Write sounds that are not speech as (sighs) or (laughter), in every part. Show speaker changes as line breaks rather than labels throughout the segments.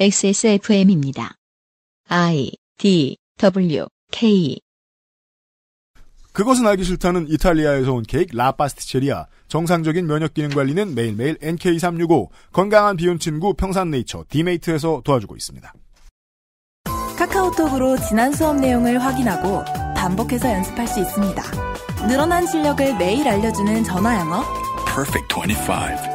XSFM입니다. I
D W K
그것은 알기 싫다는 이탈리아에서 온 케이크 라파스티체리아 정상적인 면역 기능 관리는 매일매일 NK365 건강한 비운 친구 평산네이처 디메이트에서 도와주고 있습니다.
카카오톡으로 지난 수업 내용을 확인하고 반복해서 연습할 수 있습니다. 늘어난 실력을 매일 알려주는 전화 영어
Perfect 25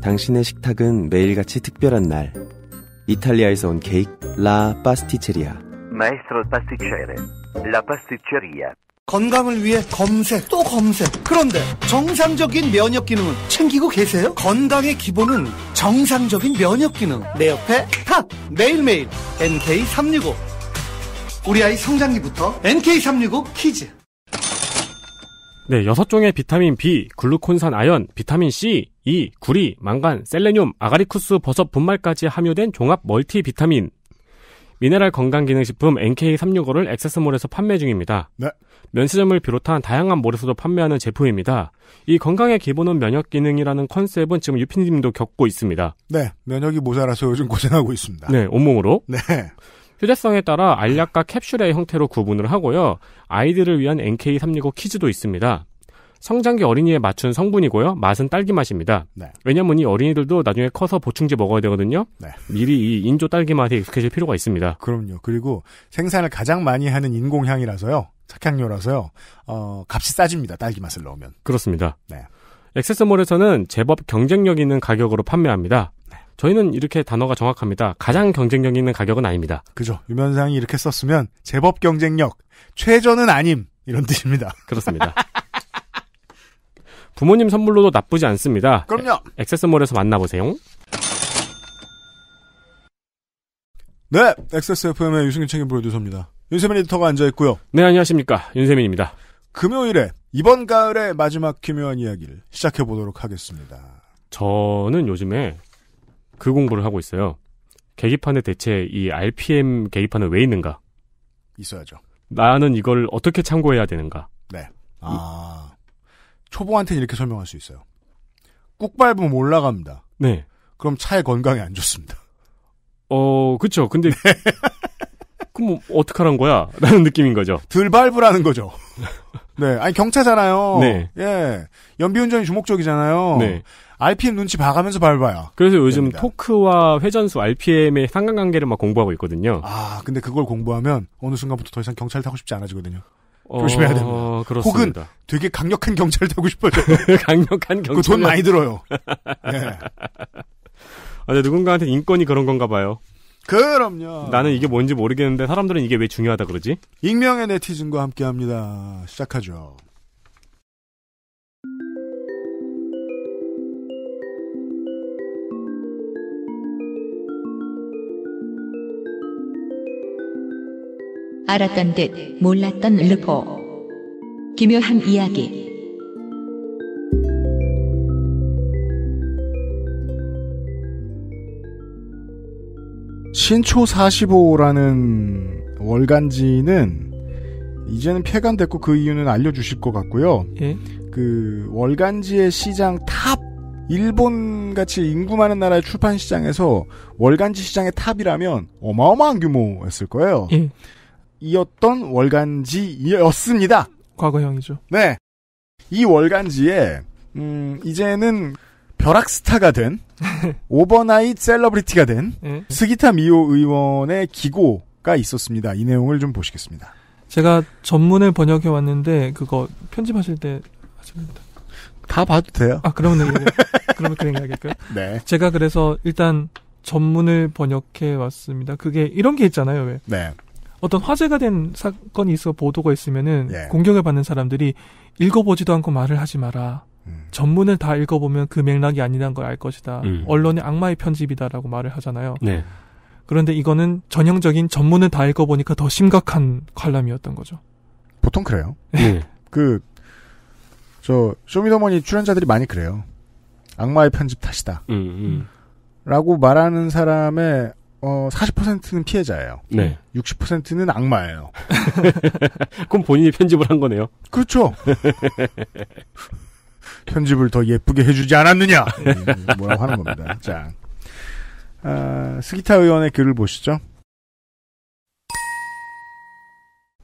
당신의 식탁은 매일같이 특별한 날. 이탈리아에서 온 케이크 라 파스티체리아. Maestro pasticcere.
건강을 위해 검색 또 검색. 그런데 정상적인 면역 기능은 챙기고 계세요? 건강의 기본은 정상적인 면역 기능. 내 옆에 탑 매일매일 NK365.
우리 아이 성장기부터 NK365 키즈.
네, 여섯 종의 비타민 B, 글루콘산 아연, 비타민 C, E, 구리, 망간, 셀레늄, 아가리쿠스 버섯 분말까지 함유된 종합 멀티 비타민. 미네랄 건강기능식품 NK365를 액세스몰에서 판매 중입니다. 네. 면세점을 비롯한 다양한 몰에서도 판매하는 제품입니다. 이 건강의 기본은 면역기능이라는 컨셉은 지금 유피님도 겪고 있습니다.
네. 면역이 모자라서 요즘 고생하고 있습니다. 네. 온몸으로. 네.
휴대성에 따라 알약과 캡슐의 형태로 구분을 하고요. 아이들을 위한 NK365 키즈도 있습니다. 성장기 어린이에 맞춘 성분이고요. 맛은 딸기 맛입니다. 네. 왜냐면 이 어린이들도 나중에 커서 보충제 먹어야 되거든요. 네. 미리 이 인조 딸기 맛에 익숙해질 필요가 있습니다. 그럼요. 그리고
생산을 가장 많이 하는 인공향이라서요. 착향료라서요. 어, 값이 싸집니다. 딸기 맛을 넣으면.
그렇습니다. 네. 액세스몰에서는 제법 경쟁력 있는 가격으로 판매합니다. 저희는 이렇게 단어가 정확합니다. 가장 경쟁력 있는 가격은 아닙니다. 그죠.
유면상이 이렇게 썼으면 제법 경쟁력, 최저는 아님 이런 뜻입니다. (laughs) 그렇습니다.
부모님 선물로도 나쁘지 않습니다. 그럼요. 액세스몰에서 만나보세요. 네, 세스 f m
의 유승균 책임 프로듀서입니다. 윤세민 리터가 앉아있고요. 네, 안녕하십니까. 윤세민입니다. 금요일에 이번 가을의 마지막 기묘한 이야기를 시작해보도록 하겠습니다.
저는 요즘에 그 공부를 하고 있어요. 계기판에 대체 이 RPM 계기판은 왜 있는가? 있어야죠. 나는 이걸 어떻게 참고해야 되는가?
네. 아. 초보한테는 이렇게 설명할 수 있어요. 꾹 밟으면 올라갑니다.
네. 그럼 차의 건강에 안 좋습니다. 어, 그쵸. 근데. (laughs) 네. 그럼 뭐, 어떡하란 거야? 라는 느낌인 거죠. 들 밟으라는 거죠.
(laughs) 네, 아니 경차잖아요. 네. 예, 연비운전이 주목적이잖아요. 네. RPM 눈치 봐가면서
밟아요. 그래서 요즘 됩니다. 토크와 회전수 RPM의 상관관계를 막 공부하고 있거든요. 아, 근데
그걸 공부하면 어느 순간부터 더 이상 경찰 타고 싶지 않아지거든요. 어, 조심해야 됩니다. 어, 혹은 되게 강력한 경찰 타고 싶어요. (laughs) 강력한 경찰. 그돈 많이 들어요.
네. (laughs) 아, 근데 누군가한테 인권이 그런 건가 봐요. 그럼요. 나는 이게 뭔지 모르겠는데 사람들은 이게 왜 중요하다 그러지?
익명의 네티즌과 함께합니다. 시작하죠.
알았던 듯 몰랐던 르포 기묘한 이야기
신초 45라는 월간지는 이제는 폐간됐고 그 이유는 알려주실 것 같고요. 예? 그 월간지의 시장 탑 일본 같이 인구 많은 나라의 출판 시장에서 월간지 시장의 탑이라면 어마어마한 규모였을 거예요. 예. 이었던 월간지였습니다.
과거형이죠.
네. 이 월간지에 음 이제는 벼락스타가 된 (laughs) 오버나잇 셀러브리티가 된 네. 스기타 미오 의원의 기고가 있었습니다. 이 내용을 좀 보시겠습니다.
제가 전문을 번역해 왔는데 그거 편집하실 때 하십니다. 다 봐도 돼요. 아 그러면 (laughs) 그러면 그런 이야기일까요? 네. 제가 그래서 일단 전문을 번역해 왔습니다. 그게 이런 게 있잖아요. 왜? 네. 어떤 화제가 된 사건이 있어 보도가 있으면은 네. 공격을 받는 사람들이 읽어보지도 않고 말을 하지 마라. 전문을 다 읽어보면 그 맥락이 아니란 걸 알 것이다. 음. 언론의 악마의 편집이다라고 말을 하잖아요. 네. 그런데 이거는 전형적인 전문을 다 읽어보니까 더 심각한 관람이었던 거죠.
보통 그래요. 네. (laughs) 그, 저, 쇼미더머니 출연자들이 많이 그래요. 악마의 편집 탓이다. 음, 음. 라고 말하는 사람의 어, 40%는 피해자예요. 네. 60%는 악마예요. (laughs) 그럼 본인이 편집을 한 거네요. 그렇죠. (laughs) 편집을 더 예쁘게 해주지 않았느냐 (laughs) 음, 음, 뭐라고 하는 겁니다. 자, 아, 스기타 의원의 글을 보시죠.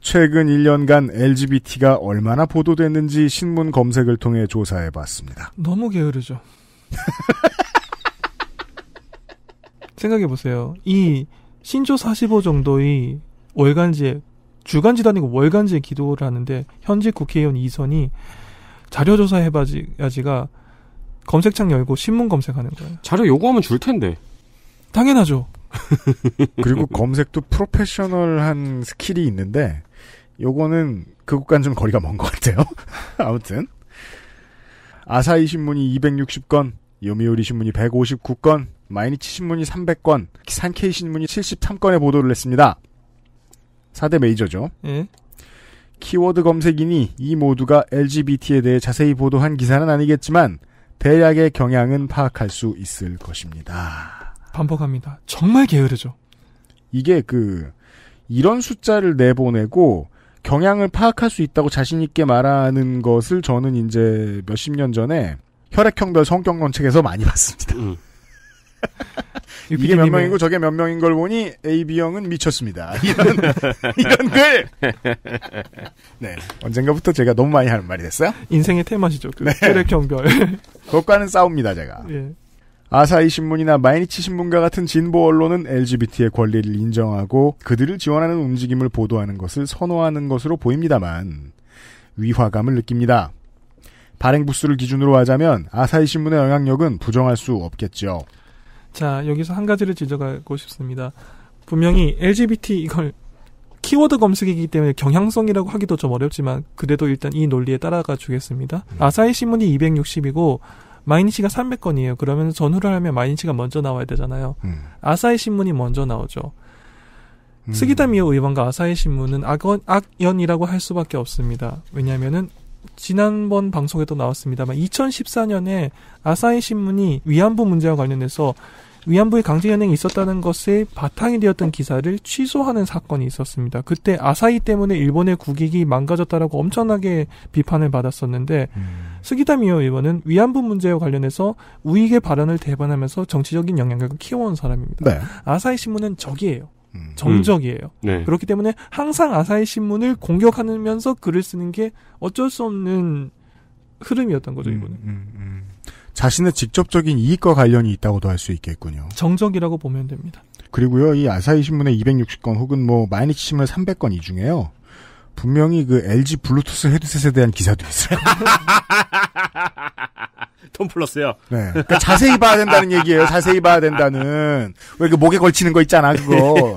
최근 1년간 LGBT가 얼마나 보도됐는지 신문 검색을 통해 조사해 봤습니다.
너무 게으르죠. (laughs) 생각해 보세요. 이 신조 45 정도의 월간지에 주간지도 아니고 월간지에 기도를 하는데 현직 국회의원 이선이 자료조사 해봐야지가 검색창 열고 신문 검색하는 거예요.
자료 요구하면 줄 텐데. 당연하죠. (laughs) 그리고 검색도 프로페셔널한 스킬이 있는데 요거는 그것과는 좀 거리가 먼 것 같아요. (laughs) 아무튼 아사히 신문이 260건, 요미우리 신문이 159건, 마이니치 신문이 300건, 산케이 신문이 73건의 보도를 했습니다. 4대 메이저죠. 예. 키워드 검색이니 이 모두가 LGBT에 대해 자세히 보도한 기사는 아니겠지만 대략의 경향은 파악할 수 있을
것입니다. 반복합니다.
정말 게으르죠. 이게 그 이런 숫자를 내보내고 경향을 파악할 수 있다고 자신 있게 말하는 것을 저는 이제 몇십 년 전에 혈액형별 성격론 책에서 많이 봤습니다. 음. (laughs) 이게 몇 명이고 저게 몇 명인 걸 보니 AB형은 미쳤습니다. (laughs) 이런, 이런 글! (laughs) 네. 언젠가부터 제가 너무 많이 하는 말이 됐어요?
인생의 테마시죠. 그 네. 혈액 경별.
(laughs) 그것과는 싸웁니다, 제가. 예. 아사히 신문이나 마이니치 신문과 같은 진보 언론은 LGBT의 권리를 인정하고 그들을 지원하는 움직임을 보도하는 것을 선호하는 것으로 보입니다만 위화감을 느낍니다. 발행 부수를 기준으로 하자면 아사히 신문의 영향력은 부정할 수 없겠죠.
자, 여기서 한 가지를 지적하고 싶습니다. 분명히 LGBT 이걸 키워드 검색이기 때문에 경향성이라고 하기도 좀 어렵지만 그래도 일단 이 논리에 따라가 주겠습니다. 음. 아사히 신문이 260이고 마이니치가 300건이에요. 그러면 전후를 하면 마이니치가 먼저 나와야 되잖아요. 음. 아사히 신문이 먼저 나오죠.
음. 스기다미오
의원과 아사히 신문은 악원, 악연이라고 할 수밖에 없습니다. 왜냐면은 하 지난번 방송에도 나왔습니다만 2014년에 아사히 신문이 위안부 문제와 관련해서 위안부의 강제연행이 있었다는 것에 바탕이 되었던 기사를 취소하는 사건이 있었습니다. 그때 아사히 때문에 일본의 국익이 망가졌다라고 엄청나게 비판을 받았었는데 음. 스기다미오 의원은 위안부 문제와 관련해서 우익의 발언을 대변하면서 정치적인 영향력을 키워온 사람입니다. 네. 아사히 신문은 적이에요. 음. 정적이에요. 음. 네. 그렇기 때문에 항상 아사히 신문을 공격하면서 글을 쓰는 게 어쩔 수 없는 흐름이었던 거죠, 음, 이분은. 음, 음,
자신의 직접적인 이익과 관련이 있다고도 할 수 있겠군요.
정적이라고 보면 됩니다.
그리고요, 이 아사히 신문의 260건 혹은 뭐 마이니치 신문의 300건 이 중에요. 분명히 그 LG 블루투스 헤드셋에 대한 기사도 있어요.
톰 (laughs) 플러스요. 네. 그러니까 자세히 봐야 된다는 얘기예요.
자세히 봐야 된다는. 왜 그 목에 걸치는 거 있잖아, 그거.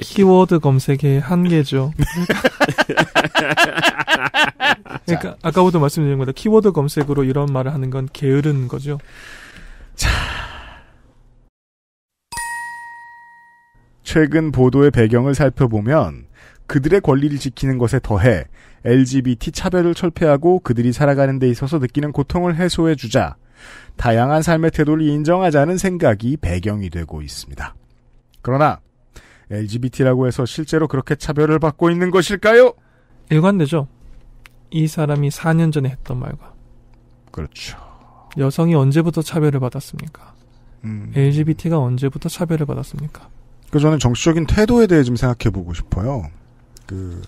키워드 검색의 한계죠. (laughs) 그러니까 아까부터 말씀드린 거다. 키워드 검색으로 이런 말을 하는 건 게으른 거죠. 자.
최근 보도의 배경을 살펴보면 그들의 권리를 지키는 것에 더해 LGBT 차별을 철폐하고 그들이 살아가는 데 있어서 느끼는 고통을 해소해 주자. 다양한 삶의 태도를 인정하자는 생각이 배경이 되고 있습니다. 그러나 LGBT라고
해서 실제로 그렇게 차별을 받고 있는 것일까요? 일관되죠. 이 사람이 4년 전에 했던 말과 그렇죠. 여성이 언제부터 차별을 받았습니까? 음. LGBT가 언제부터 차별을 받았습니까?
그 저는 정치적인 태도에 대해 좀 생각해 보고 싶어요. 그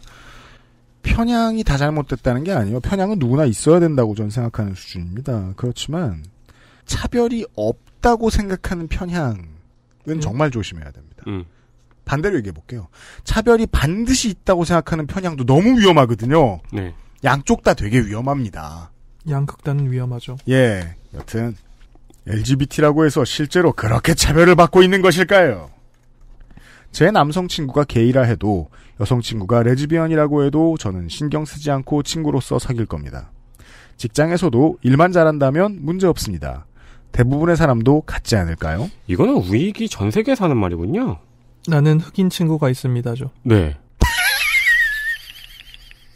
편향이 다 잘못됐다는 게 아니에요.
편향은 누구나 있어야 된다고 저는 생각하는 수준입니다. 그렇지만 차별이 없다고 생각하는 편향은 음. 정말 조심해야 됩니다. 음. 반대로 얘기해 볼게요. 차별이 반드시 있다고 생각하는 편향도 너무 위험하거든요. 네. 양쪽 다 되게 위험합니다.
양극단은 위험하죠.
예. 여튼 LGBT라고 해서 실제로 그렇게 차별을 받고 있는 것일까요? 제 남성 친구가 게이라 해도 여성 친구가 레즈비언이라고 해도 저는 신경 쓰지 않고 친구로서 사귈 겁니다. 직장에서도 일만 잘한다면 문제 없습니다. 대부분의 사람도
같지 않을까요? 이거는 위기 전세계 사는 말이군요.
나는 흑인 친구가 있습니다죠.
네.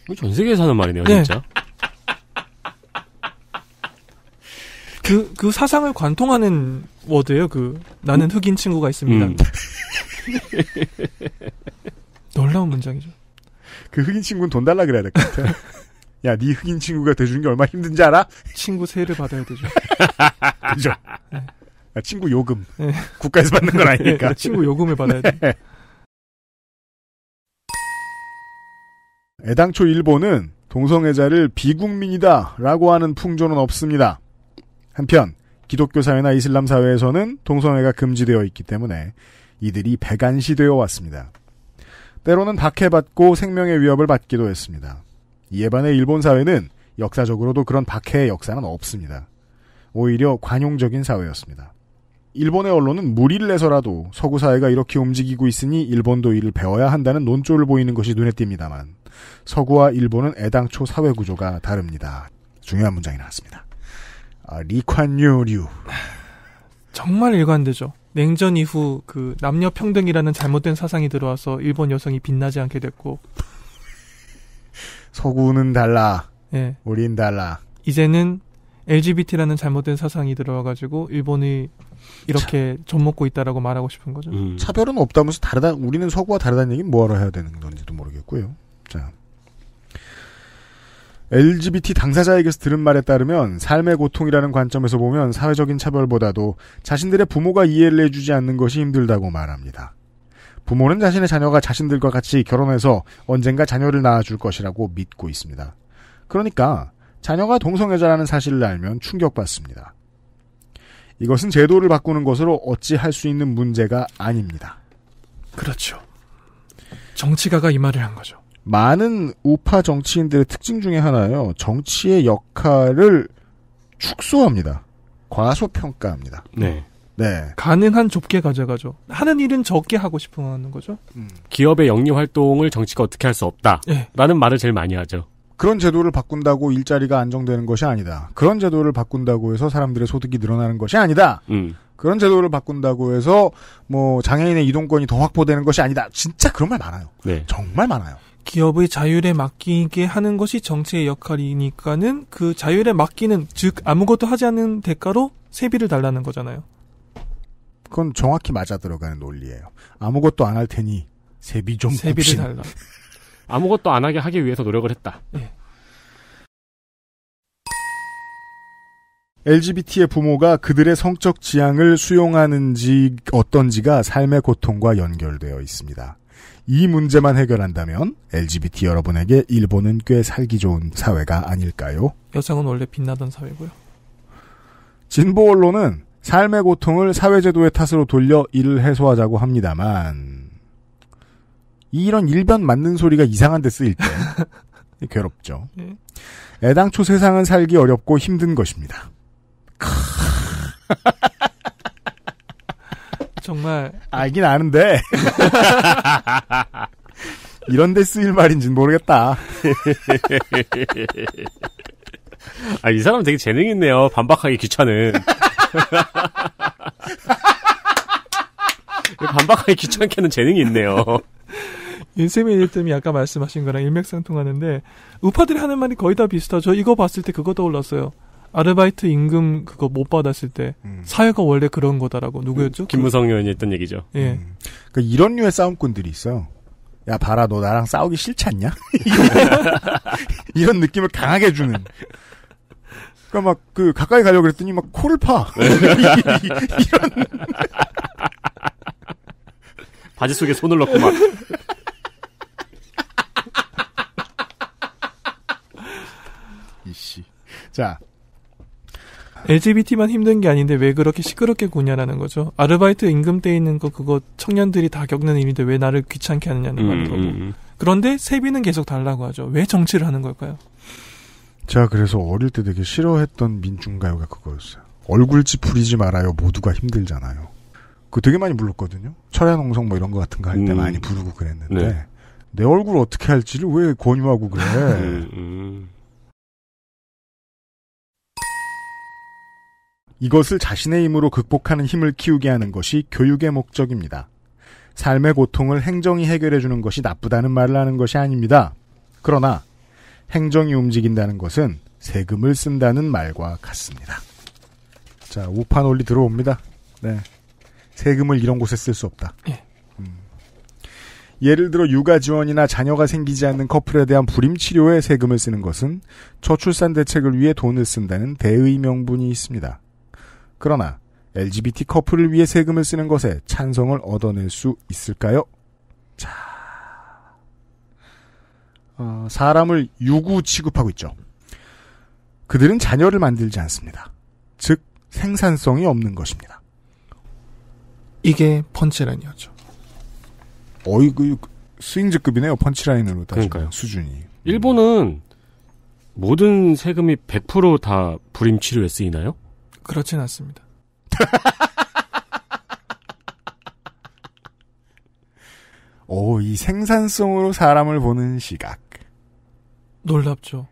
뭐 전 세계에 사는 말이네요, 네. 진짜.
그, 그 사상을 관통하는 워드예요. 그, 나는 음. 흑인 친구가 있습니다. 음. (laughs)
놀라운 문장이죠. 그 흑인 친구는 돈 달라 그래야 될 것 같아. 야, 네 흑인 친구가 대주는게 얼마나 힘든지 알아? 친구 세를 받아야 되죠. (laughs) 그죠. 네. 아, 친구 요금. 네. 국가에서 받는 건 아니니까. 네, 네, 친구 요금을 받아야 돼. 네. 애당초 일본은 동성애자를 비국민이다라고 하는 풍조는 없습니다. 한편 기독교 사회나 이슬람 사회에서는 동성애가 금지되어 있기 때문에 이들이 배간시되어 왔습니다. 때로는 박해받고 생명의 위협을 받기도 했습니다. 이에 반해 일본 사회는 역사적으로도 그런 박해의 역사는 없습니다. 오히려 관용적인 사회였습니다. 일본의 언론은 무리를 해서라도 서구 사회가 이렇게 움직이고 있으니 일본도 이를 배워야 한다는 논조를 보이는 것이 눈에 띕니다만 서구와 일본은 애당초 사회 구조가 다릅니다. 중요한 문장이 나왔습니다. 아, 리관유류
정말 일관되죠. 냉전 이후 그 남녀 평등이라는 잘못된 사상이 들어와서 일본 여성이 빛나지 않게 됐고
(laughs) 서구는 달라. 예. 우린 달라.
이제는 LGBT라는 잘못된 사상이 들어와가지고 일본의 이렇게 젖 먹고 있다라고 말하고 싶은 거죠. 음.
차별은 없다면서 다르다 우리는 서구와 다르다는 얘기는 뭐하러 해야 되는 건지도 모르겠고요. 자. LGBT 당사자에게서 들은 말에 따르면 삶의 고통이라는 관점에서 보면 사회적인 차별보다도 자신들의 부모가 이해를 해주지 않는 것이 힘들다고 말합니다. 부모는 자신의 자녀가 자신들과 같이 결혼해서 언젠가 자녀를 낳아줄 것이라고 믿고 있습니다. 그러니까 자녀가 동성애자라는 사실을 알면 충격받습니다. 이것은 제도를 바꾸는 것으로 어찌 할 수 있는 문제가 아닙니다. 그렇죠.
정치가가 이 말을 한 거죠.
많은 우파 정치인들의 특징 중에 하나요. 정치의 역할을 축소합니다. 과소평가합니다. 네.
네.
가능한 좁게 가져가죠. 하는 일은 적게 하고 싶어 하는 거죠. 음.
기업의 영리 활동을 정치가 어떻게 할 수 없다. 예. 라는 말을 제일 많이 하죠.
그런 제도를 바꾼다고 일자리가 안정되는 것이 아니다. 그런 제도를 바꾼다고 해서 사람들의 소득이 늘어나는 것이 아니다. 음. 그런 제도를 바꾼다고 해서 뭐 장애인의 이동권이 더 확보되는 것이 아니다. 진짜 그런 말 많아요. 네.
정말 많아요. 기업의 자율에 맡기게 하는 것이 정치의 역할이니까는 그 자율에 맡기는 즉 아무것도 하지 않는 대가로 세비를 달라는 거잖아요.
그건 정확히 맞아 들어가는 논리예요. 아무것도 안 할 테니 세비
좀 세비를 달라. (laughs) 아무것도 안 하게 하기 위해서 노력을 했다. 예.
LGBT의 부모가 그들의 성적 지향을 수용하는지 어떤지가 삶의 고통과 연결되어 있습니다. 이 문제만 해결한다면 LGBT 여러분에게 일본은 꽤 살기 좋은 사회가 아닐까요?
여성은 원래 빛나던 사회고요.
진보 언론은 삶의 고통을 사회제도의 탓으로 돌려 이를 해소하자고 합니다만 이런 일변 맞는 소리가 이상한 데 쓰일 때 (laughs) 괴롭죠. 네. 애당초 세상은 살기 어렵고 힘든 것입니다. (laughs) 정말 알긴 아는데
(laughs) 이런 데 쓰일 말인지는 모르겠다. 아, 이 사람 되게 재능 있네요. 반박하기 귀찮은. 반박하기 귀찮게는 재능이 있네요.
인셈의 일점이 아까 말씀하신 거랑 일맥상통하는데 우파들이 하는 말이 거의 다 비슷하죠. 이거 봤을 때 그거 떠올랐어요. 아르바이트 임금 그거 못 받았을 때 음. 사회가 원래 그런 거다라고 누구였죠? 음, 김무성
의원이 했던 얘기죠. 예. 음.
그러니까 이런 류의 싸움꾼들이 있어요. 야 봐라 너 나랑 싸우기 싫지 않냐?
(laughs)
이런 느낌을 강하게 주는. 그러니까 막 그 가까이 가려고 그랬더니 막 코를 파. (laughs) 네. 이런.
바지 속에 손을 넣고 막.
자. LGBT만 힘든 게 아닌데 왜 그렇게 시끄럽게 구냐라는 거죠. 아르바이트 임금 때 있는 거 그거 청년들이 다 겪는 일인데 왜 나를 귀찮게 하느냐는 음, 말이고. 음, 음. 그런데 세비는 계속 달라고 하죠. 왜 정치를 하는 걸까요?
제가 그래서 어릴 때 되게 싫어했던 민중가요가 그거였어요. 얼굴 찌푸리지 말아요. 모두가 힘들잖아요. 그 되게 많이 불렀거든요. 철야농성 뭐 이런 거 같은 거 할때 음. 많이 부르고 그랬는데 네. 내 얼굴 어떻게 할지를 왜 권유하고 그래. 음, 음. 이것을 자신의 힘으로 극복하는 힘을 키우게 하는 것이 교육의 목적입니다. 삶의 고통을 행정이 해결해주는 것이 나쁘다는 말을 하는 것이 아닙니다. 그러나 행정이 움직인다는 것은 세금을 쓴다는 말과 같습니다. 자, 우판올리 들어옵니다. 네. 세금을 이런 곳에 쓸 수 없다. 예. 음. 예를 들어 육아 지원이나 자녀가 생기지 않는 커플에 대한 불임 치료에 세금을 쓰는 것은 저출산 대책을 위해 돈을 쓴다는 대의 명분이 있습니다. 그러나 LGBT 커플을 위해 세금을 쓰는 것에 찬성을 얻어낼 수 있을까요? 자, 어, 사람을 유구 취급하고 있죠. 그들은 자녀를 만들지 않습니다. 즉 생산성이 없는 것입니다.
이게 펀치라인이었죠.
어이 그 스윙즈급이네요. 펀치라인으로 따지면
수준이. 일본은 모든 세금이 100%다 불임 치료에 쓰이나요?
그렇진 않습니다. (laughs)
오, 이
생산성으로 사람을 보는 시각.
놀랍죠.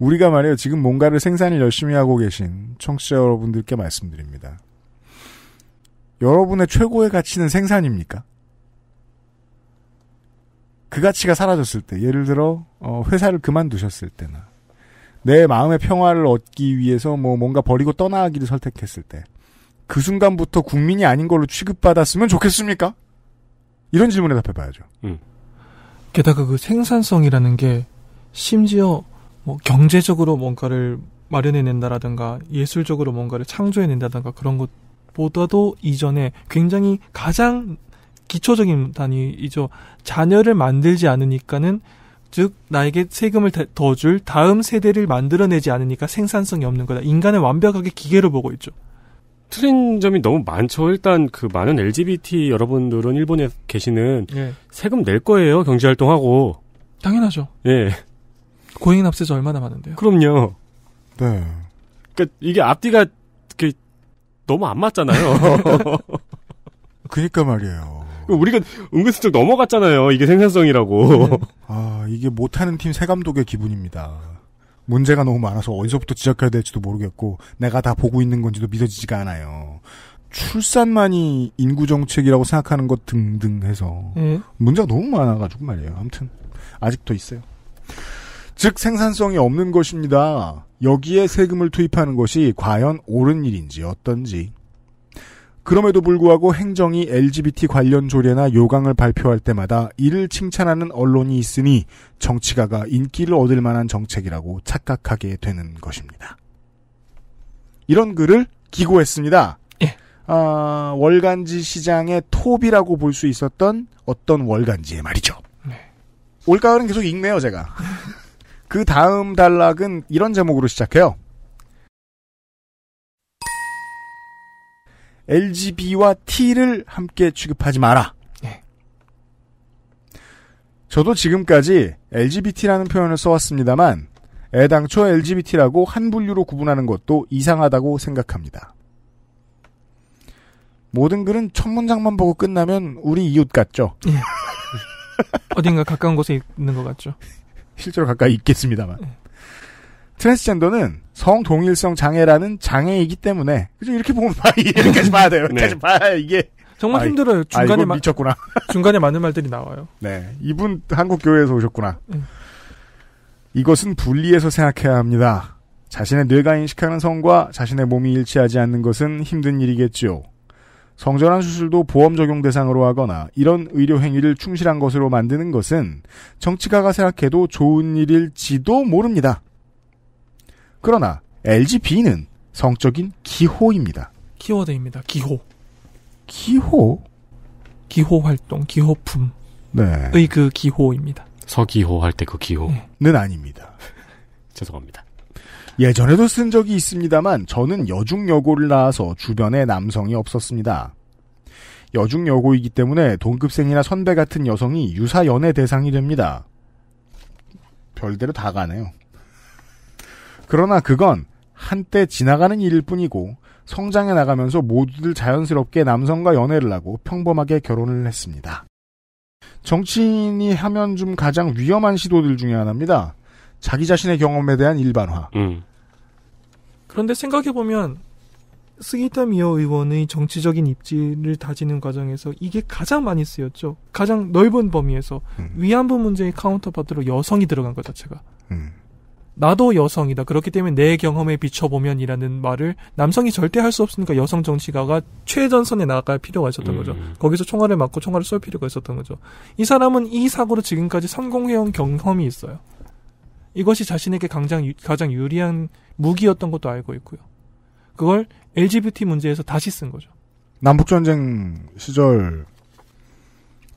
우리가 말해요 지금 뭔가를 생산을 열심히 하고 계신 청취자 여러분들께 말씀드립니다. 여러분의 최고의 가치는 생산입니까? 그 가치가 사라졌을 때, 예를 들어, 어, 회사를 그만두셨을 때나, 내 마음의 평화를 얻기 위해서 뭐 뭔가 버리고 떠나기를 선택했을 때 그 순간부터
국민이 아닌 걸로
취급받았으면
좋겠습니까? 이런 질문에 답해봐야죠. 음. 게다가 그 생산성이라는 게 심지어 뭐 경제적으로 뭔가를 마련해낸다라든가 예술적으로 뭔가를 창조해낸다든가 그런 것보다도 이전에 굉장히 가장 기초적인 단위이죠. 자녀를 만들지 않으니까는 즉 나에게 세금을 더 줄 다음 세대를 만들어내지 않으니까 생산성이 없는 거다. 인간을 완벽하게 기계로 보고 있죠. 틀린 점이 너무
많죠. 일단 그 많은 LGBT 여러분들은 일본에 계시는 예. 세금 낼 거예요. 경제 활동하고. 당연하죠. 예.
고인 납세자 얼마나 많은데요?
그럼요. 네. 그러니까 이게 앞뒤가 너무 안 맞잖아요. (laughs) 그니까 말이에요. 우리가 은근슬쩍 넘어갔잖아요. 이게 생산성이라고. 네. (laughs)
아, 이게 못하는 팀 새 감독의 기분입니다. 문제가 너무 많아서 어디서부터 지적해야 될지도 모르겠고, 내가 다 보고 있는 건지도 믿어지지가 않아요. 출산만이 인구 정책이라고 생각하는 것 등등 해서 음. 문제가 너무 많아가지고 말이에요. 아무튼 아직도 있어요. 즉 생산성이 없는 것입니다. 여기에 세금을 투입하는 것이 과연 옳은 일인지 어떤지 그럼에도 불구하고 행정이 LGBT 관련 조례나 요강을 발표할 때마다 이를 칭찬하는 언론이 있으니 정치가가 인기를 얻을 만한 정책이라고 착각하게 되는 것입니다. 이런 글을 기고했습니다. 예. 아, 월간지 시장의 톱이라고 볼 수 있었던 어떤 월간지의 말이죠. 네. 올가을은 계속 읽네요, 제가. 그 다음 단락은 이런 제목으로 시작해요. LGB와 T를 함께 취급하지 마라. 네. 저도 지금까지 LGBT라는 표현을 써왔습니다만 애당초 LGBT라고 한 분류로 구분하는 것도 이상하다고 생각합니다. 모든 글은 첫 문장만 보고 끝나면 우리 이웃 같죠. 예.
어딘가 가까운 곳에 있는 것 같죠.
(laughs) 실제로 가까이 있겠습니다만. 예. 트랜스젠더는 성동일성 장애라는 장애이기 때문에
그죠 이렇게 보면 봐 이렇게까지 음. 봐야 돼요 네. 이렇게까지 네. 봐야 이게 정말 아, 힘들어요 아, 중간에 아, 미쳤구나 (laughs) 중간에 많은 말들이 나와요 네
이분 한국 교회에서 오셨구나 음. 이것은 분리해서 생각해야 합니다 자신의 뇌가 인식하는 성과 자신의 몸이 일치하지 않는 것은 힘든 일이겠지요 성전환 수술도 보험 적용 대상으로 하거나 이런 의료 행위를 충실한 것으로 만드는 것은 정치가가 생각해도 좋은 일일지도 모릅니다. 그러나 LGB는 성적인 기호입니다.
키워드입니다. 기호. 기호? 기호 활동, 기호품. 네. 의 그 기호입니다.
서기호 할 때 그 기호는
네. 아닙니다.
(laughs) 죄송합니다.
예전에도 쓴 적이 있습니다만 저는 여중여고를 나와서 주변에 남성이 없었습니다. 여중여고이기 때문에 동급생이나 선배 같은 여성이 유사 연애 대상이 됩니다. 별대로 다 가네요. 그러나 그건 한때 지나가는 일일 뿐이고 성장해 나가면서 모두들 자연스럽게 남성과 연애를 하고 평범하게 결혼을 했습니다. 정치인이 하면 좀 가장 위험한 시도들 중에 하나입니다. 자기 자신의 경험에 대한 일반화.
음. 그런데 생각해보면 스기타 미어 의원의 정치적인 입지를 다지는 과정에서 이게 가장 많이 쓰였죠. 가장 넓은 범위에서 음. 위안부 문제의 카운터파트로 여성이 들어간 것 자체가. 음. 나도 여성이다. 그렇기 때문에 내 경험에 비춰보면이라는 말을 남성이 절대 할 수 없으니까 여성 정치가가 최전선에 나갈 필요가 있었던 음. 거죠. 거기서 총알을 맞고 총알을 쏠 필요가 있었던 거죠. 이 사람은 이 사고로 지금까지 성공해온 경험이 있어요. 이것이 자신에게 가장, 가장 유리한 무기였던 것도 알고 있고요. 그걸 LGBT 문제에서 다시 쓴 거죠.
남북전쟁 시절,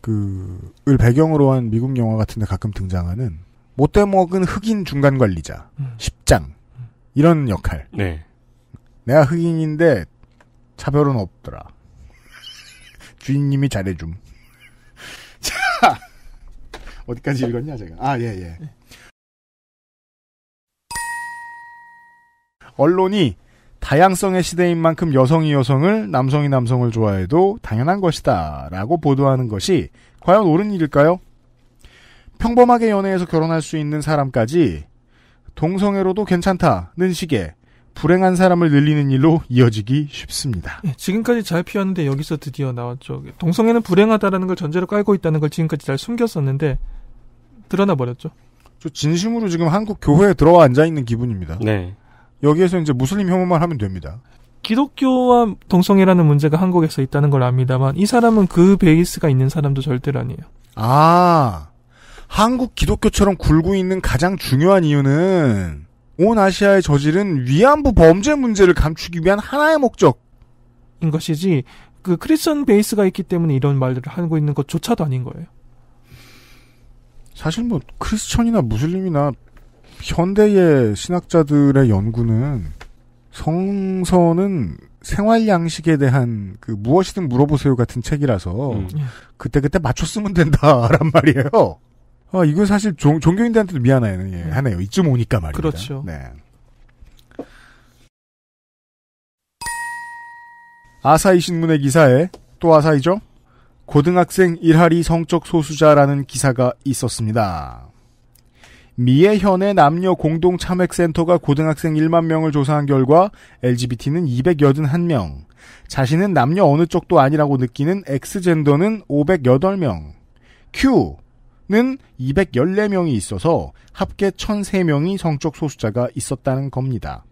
그, 을 배경으로 한 미국 영화 같은데 가끔 등장하는 못돼먹은 흑인 중간관리자, 음. 10장 이런 역할. 네. 내가 흑인인데 차별은 없더라. (laughs) 주인님이 잘해줌. (laughs) 자 어디까지 읽었냐 제가? 아예 예. 네. 언론이 다양성의 시대인 만큼 여성이 여성을 남성이 남성을 좋아해도 당연한 것이다 라고 보도하는 것이 과연 옳은 일일까요? 평범하게 연애해서 결혼할 수 있는 사람까지 동성애로도 괜찮다는 식의 불행한 사람을 늘리는 일로 이어지기 쉽습니다.
예, 지금까지 잘 피웠는데 여기서 드디어 나왔죠. 동성애는 불행하다라는 걸 전제로 깔고 있다는 걸 지금까지 잘 숨겼었는데 드러나 버렸죠.
저 진심으로 지금 한국 교회에 들어와 앉아 있는 기분입니다. 네. 여기에서 이제 무슬림 혐오만 하면 됩니다.
기독교와 동성애라는 문제가 한국에서 있다는 걸 압니다만 이 사람은 그 베이스가 있는 사람도 절대로 아니에요.
아. 한국 기독교처럼 굴고 있는 가장 중요한 이유는 온 아시아의
저질은 위안부 범죄 문제를 감추기 위한 하나의 목적인 것이지 그 크리스천 베이스가 있기 때문에 이런 말들을 하고 있는 것조차도 아닌 거예요. 사실 뭐 크리스천이나 무슬림이나 현대의 신학자들의
연구는 성서는 생활 양식에 대한 그 무엇이든 물어보세요 같은 책이라서 음. 그때그때 그때 맞춰 쓰면 된다란 말이에요. 아, 이건 사실 종, 종교인들한테도 미안하네요. 예, 음. 하네요. 이쯤 오니까 말이니다 그렇죠. 네. 아사히 신문의 기사에 또 아사히죠? 고등학생 일할이 성적 소수자라는 기사가 있었습니다. 미에현의 남녀 공동 참액센터가 고등학생 1만 명을 조사한 결과 LGBT는 281명, 자신은 남녀 어느 쪽도 아니라고 느끼는 X젠더는 508명, Q, 는 214명이 있어서 합계 1003명이 성적 소수자가 있었다는 겁니다.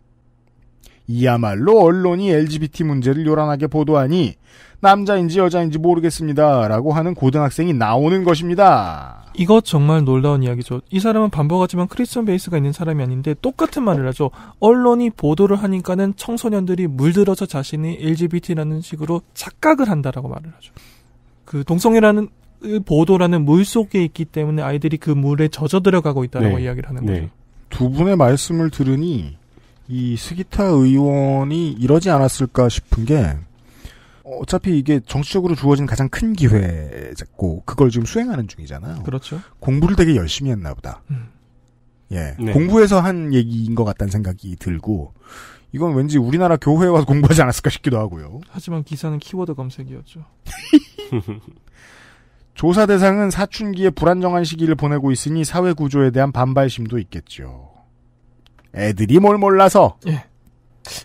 이야말로 언론이 LGBT 문제를 요란하게 보도하니 남자인지 여자인지 모르겠습니다. 라고 하는 고등학생이 나오는 것입니다.
이거 정말 놀라운 이야기죠. 이 사람은 반복하지만 크리스천 베이스가 있는 사람이 아닌데 똑같은 말을 하죠. 언론이 보도를 하니까는 청소년들이 물들어서 자신이 LGBT라는 식으로 착각을 한다라고 말을 하죠. 그 동성애라는 보도라는 물 속에 있기 때문에 아이들이 그 물에 젖어 들어가고 있다고 네. 이야기를 하는 네.
거죠.
두 분의 말씀을 들으니 이 스기타 의원이 이러지 않았을까 싶은 게 어차피 이게 정치적으로 주어진 가장 큰 기회였고 그걸 지금 수행하는 중이잖아요. 그렇죠. 공부를 되게 열심히 했나 보다. 음. 예, 네. 공부해서 한 얘기인 것 같다는 생각이 들고 이건 왠지 우리나라 교회에 와서 공부하지 않았을까 싶기도 하고요.
하지만 기사는 키워드 검색이었죠.
(laughs) 조사 대상은 사춘기에 불안정한 시기를 보내고 있으니 사회 구조에 대한 반발심도 있겠죠. 애들이 뭘
몰라서. 예.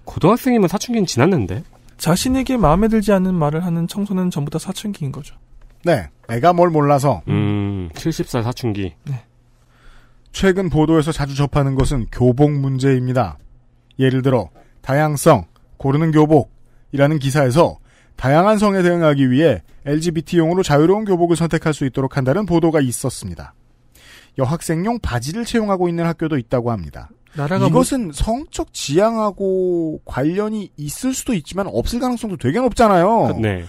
고등학생이면 사춘기는 지났는데.
자신에게 마음에 들지 않는 말을 하는 청소년 전부 다 사춘기인 거죠.
네. 애가 뭘 몰라서.
음,
70살
사춘기. 네. 최근 보도에서 자주 접하는 것은 교복 문제입니다. 예를 들어, 다양성, 고르는 교복이라는 기사에서 다양한 성에 대응하기 위해 LGBT용으로 자유로운 교복을 선택할 수 있도록 한다는 보도가 있었습니다. 여학생용 바지를 채용하고 있는 학교도 있다고 합니다. 뭐- 이것은 뭐... 성적 지향하고 관련이 있을 수도 있지만 없을 가능성도 되게 높잖아요. 아,
네.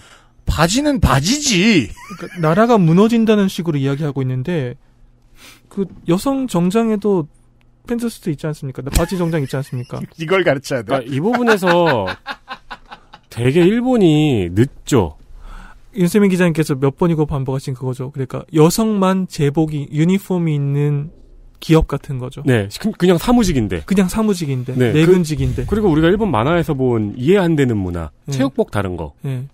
바지는 바지지. 그러니까 나라가 무너진다는 식으로 이야기하고 있는데 그 여성 정장에도 팬츠스도 있지 않습니까? 바지 정장 있지 않습니까? (laughs)
이걸 가르쳐야 돼. 그이 그러니까 부분에서 되게 일본이 늦죠.
윤세민 기자님께서 몇 번이고 반복하신 그거죠. 그러니까 여성만 제복이 유니폼이 있는 기업 같은 거죠. 네, 그, 그냥 사무직인데. 그냥 사무직인데. 네, 그
내근직인데. 그, 리고 우리가 일본 만화에서 본 이해 안 되는 문화, 네. 체육복 다른 거.
네.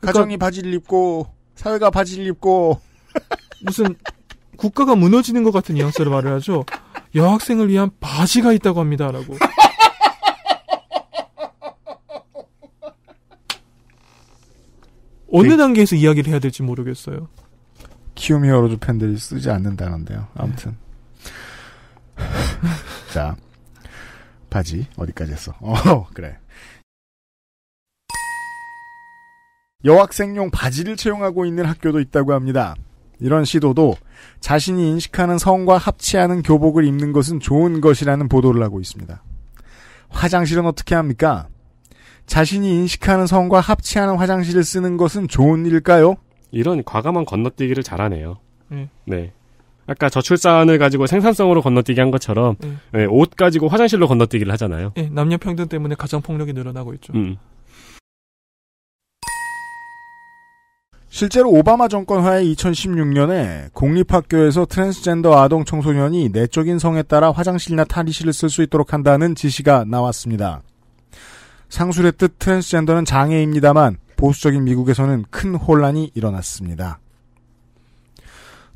그러니까, 가정이 바지를 입고 사회가 바지를 입고 (laughs) 무슨 국가가 무너지는 것 같은 뉘앙스로 말을 하죠. 여학생을 위한 바지가 있다고 합니다라고. 어느 네. 단계에서 이야기를 해야 될지 모르겠어요.
키움이 어로즈 팬들이 쓰지 않는다는데요. 아무튼.
(laughs) 자,
바지 어디까지 했어? 어, 그래. 여학생용 바지를 채용하고 있는 학교도 있다고 합니다. 이런 시도도 자신이 인식하는 성과 합치하는 교복을 입는 것은 좋은 것이라는 보도를 하고 있습니다. 화장실은 어떻게 합니까? 자신이 인식하는 성과 합치하는 화장실을
쓰는 것은 좋은 일일까요? 이런 과감한 건너뛰기를 잘하네요. 음. 네. 아까 저출산을 가지고 생산성으로 건너뛰기 한 것처럼 음. 네, 옷 가지고 화장실로 건너뛰기를 하잖아요.
네, 예, 남녀 평등 때문에 가장 폭력이 늘어나고 있죠. 음.
실제로 오바마 정권 하에 2016년에 공립학교에서 트랜스젠더 아동 청소년이 내적인 성에 따라 화장실이나 탈의실을 쓸 수 있도록 한다는 지시가 나왔습니다. 상술의 뜻 트랜스젠더는 장애입니다만 보수적인 미국에서는 큰 혼란이 일어났습니다.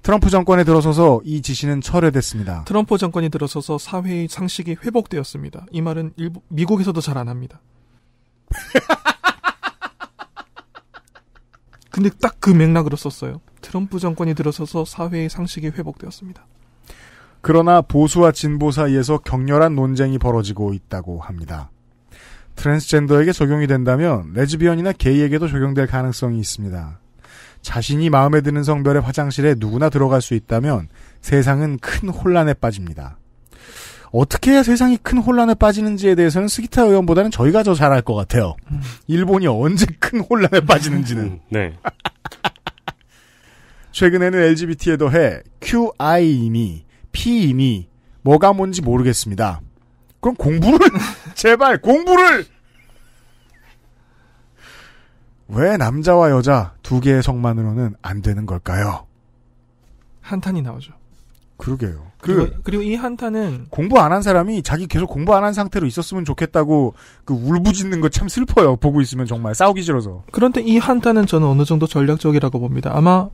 트럼프 정권에 들어서서 이 지시는 철회됐습니다.
트럼프 정권이 들어서서 사회의 상식이 회복되었습니다. 이 말은 일부, 미국에서도 잘 안 합니다. (laughs) 근데 딱 그 맥락으로 썼어요. 트럼프 정권이 들어서서 사회의 상식이 회복되었습니다.
그러나 보수와 진보 사이에서 격렬한 논쟁이 벌어지고 있다고 합니다. 트랜스젠더에게 적용이 된다면 레즈비언이나 게이에게도 적용될 가능성이 있습니다. 자신이 마음에 드는 성별의 화장실에 누구나 들어갈 수 있다면 세상은 큰 혼란에 빠집니다. 어떻게 해야 세상이 큰 혼란에 빠지는지에 대해서는 스기타 의원보다는 저희가 더 잘할 것 같아요. 일본이 언제 큰 혼란에 빠지는지는. 음, 네. (laughs) 최근에는 LGBT에 더해 QI이니 P이니 뭐가 뭔지 모르겠습니다. 그럼 공부를
제발 공부를
왜 남자와 여자 두 개의 성만으로는 안 되는 걸까요?
한탄이 나오죠.
그러게요. 그리고,
그, 그리고 이 한탄은
공부 안 한 사람이 자기 계속 공부 안 한 상태로 있었으면 좋겠다고 그 울부짖는 거 참 슬퍼요. 보고 있으면 정말 싸우기 싫어서.
그런데 이 한탄은 저는 어느 정도 전략적이라고 봅니다. 아마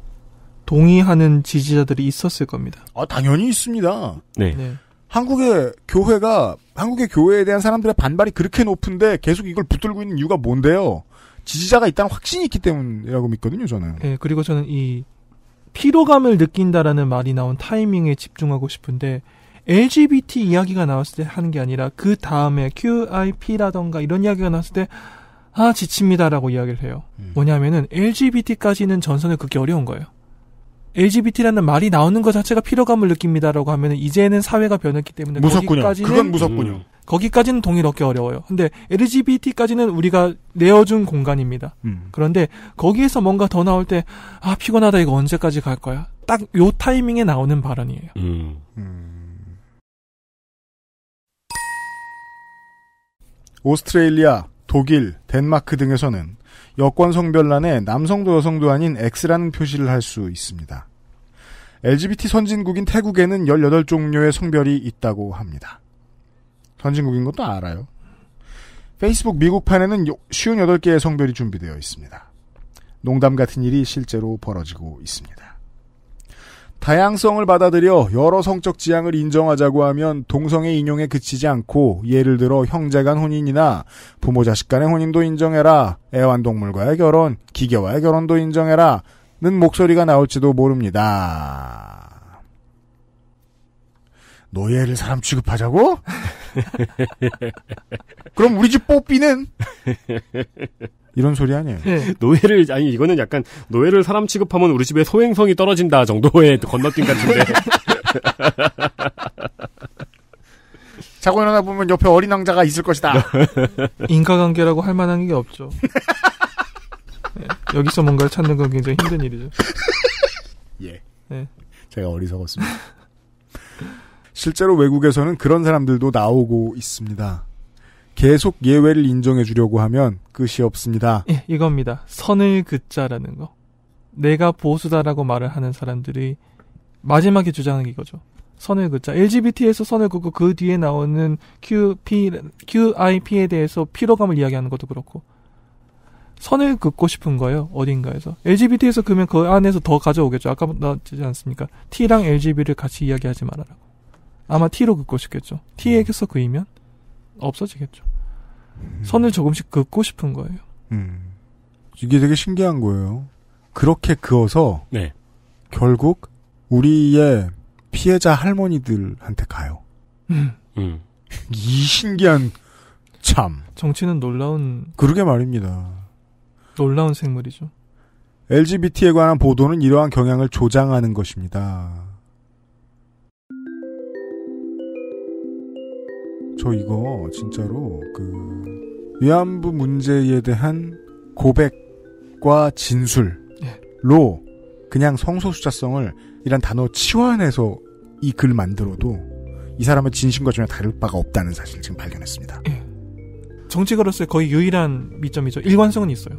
동의하는 지지자들이 있었을 겁니다. 아 당연히 있습니다.
네. 네. 한국의 교회가 한국의 교회에 대한 사람들의 반발이 그렇게 높은데 계속 이걸 붙들고 있는 이유가 뭔데요? 지지자가 있다는 확신이 있기 때문이라고 믿거든요, 저는.
네, 그리고 저는 이 피로감을 느낀다라는 말이 나온 타이밍에 집중하고 싶은데 LGBT 이야기가 나왔을 때 하는 게 아니라 그 다음에 QIP라던가 이런 이야기가 나왔을 때 아, 지칩니다라고 이야기를 해요. 음. 뭐냐면은 LGBT까지는 전선을 그게 어려운 거예요. LGBT라는 말이 나오는 것 자체가 피로감을 느낍니다라고 하면 이제는 사회가 변했기 때문에 무섭군요. 거기까지는 그건 무섭군요. 음. 거기까지는 동의를 얻기 어려워요. 근데 LGBT까지는 우리가 내어준 공간입니다. 음. 그런데 거기에서 뭔가 더 나올 때 아 피곤하다 이거 언제까지 갈 거야? 딱 요 타이밍에 나오는 발언이에요. 음. 음.
오스트레일리아, 독일, 덴마크 등에서는 여권 성별란에 남성도 여성도 아닌 X라는 표시를 할 수 있습니다. LGBT 선진국인 태국에는 18종류의 성별이 있다고 합니다. 선진국인 것도 알아요. 페이스북 미국판에는 58개의 성별이 준비되어 있습니다. 농담 같은 일이 실제로 벌어지고 있습니다. 다양성을 받아들여 여러 성적 지향을 인정하자고 하면 동성애 인용에 그치지 않고 예를 들어 형제 간 혼인이나 부모 자식 간의 혼인도 인정해라. 애완동물과의 결혼, 기계와의 결혼도 인정해라. 는 목소리가 나올지도 모릅니다. 노예를 사람 취급하자고? (laughs) 그럼 우리 집 뽀삐는
이런 소리 아니에요. 네. 노예를 아니 이거는 약간 노예를 사람 취급하면 우리 집의 소행성이 떨어진다 정도의 (laughs) 건너뛴 같은데. (laughs) 자고 일어나 보면 옆에 어린
왕자가
있을 것이다. 인과관계라고 할 만한 게 없죠. 여기서 뭔가를 찾는 건 굉장히 힘든 일이죠. (laughs) 예. 네.
제가 어리석었습니다. 실제로 외국에서는 그런 사람들도 나오고 있습니다. 계속 예외를 인정해 주려고 하면 끝이 없습니다. 예, 이겁니다.
선을 긋자라는 거. 내가 보수다라고 말을 하는 사람들이 마지막에 주장하는 이거죠. 선을 긋자. LGBT에서 선을 긋고 그 뒤에 나오는 Q, P, QIP에 대해서 피로감을 이야기하는 것도 그렇고. 선을 긋고 싶은 거예요. 어딘가에서. LGBT에서 그러면 그 안에서 더 가져오겠죠. 아까 나왔지 않습니까? T랑 LGB를 t 같이 이야기하지 말아라. 고 아마 T로 긋고 싶겠죠. T에게서 음. 그이면 없어지겠죠. 음. 선을 조금씩 긋고 싶은 거예요. 음.
이게 되게 신기한 거예요. 그렇게 그어서 네. 결국 우리의 피해자 할머니들한테 가요.
음. 음.
이 신기한 참.
정치는 놀라운.
그러게 말입니다.
놀라운 생물이죠.
LGBT에 관한 보도는 이러한 경향을 조장하는 것입니다. 저 이거 진짜로 그 위안부 문제에 대한 고백과 진술로 그냥 성소수자성을 이란 단어 치환해서 이 글 만들어도 이 사람의 진심과 전혀 다를 바가 없다는 사실을 지금 발견했습니다. 예.
정치가로서의 거의 유일한 미점이죠. 일관성은 있어요.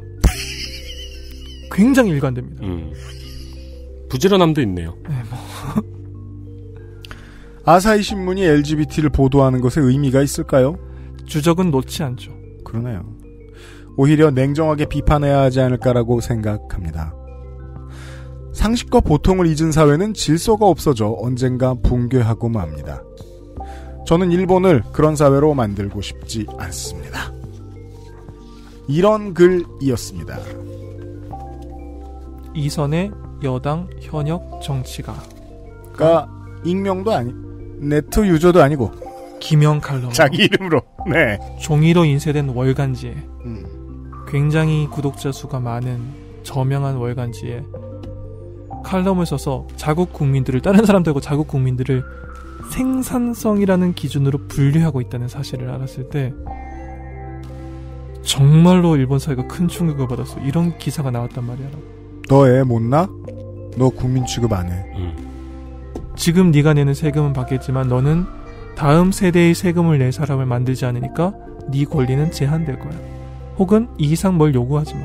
굉장히 일관됩니다.
음. 부지런함도 있네요. 네, 뭐.
(laughs) 아사히 신문이 LGBT를 보도하는 것에 의미가 있을까요?
주적은 놓지 않죠.
그러네요. 오히려 냉정하게 비판해야 하지 않을까라고 생각합니다. 상식과 보통을 잊은 사회는 질서가 없어져 언젠가 붕괴하고 맙니다. 저는 일본을 그런 사회로 만들고 싶지 않습니다. 이런 글이었습니다.
이선의 여당 현역 정치가. 가
익명도 아니, 네트 유저도 아니고. 김영 칼럼. 자기 이름으로.
네. 종이로 인쇄된 월간지에. 음. 굉장히 구독자 수가 많은 저명한 월간지에 칼럼을 써서 자국 국민들을 다른 사람들과 자국 국민들을 생산성이라는 기준으로 분류하고 있다는 사실을 알았을 때 정말로 일본 사회가 큰 충격을 받았어. 이런 기사가 나왔단 말이야.
너 애못 나? 너 국민 취급 안 해. 음.
지금 네가 내는 세금은 받겠지만 너는 다음 세대의 세금을 낼 사람을 만들지 않으니까 네 권리는 제한될 거야. 혹은 이 이상 뭘 요구하지 마.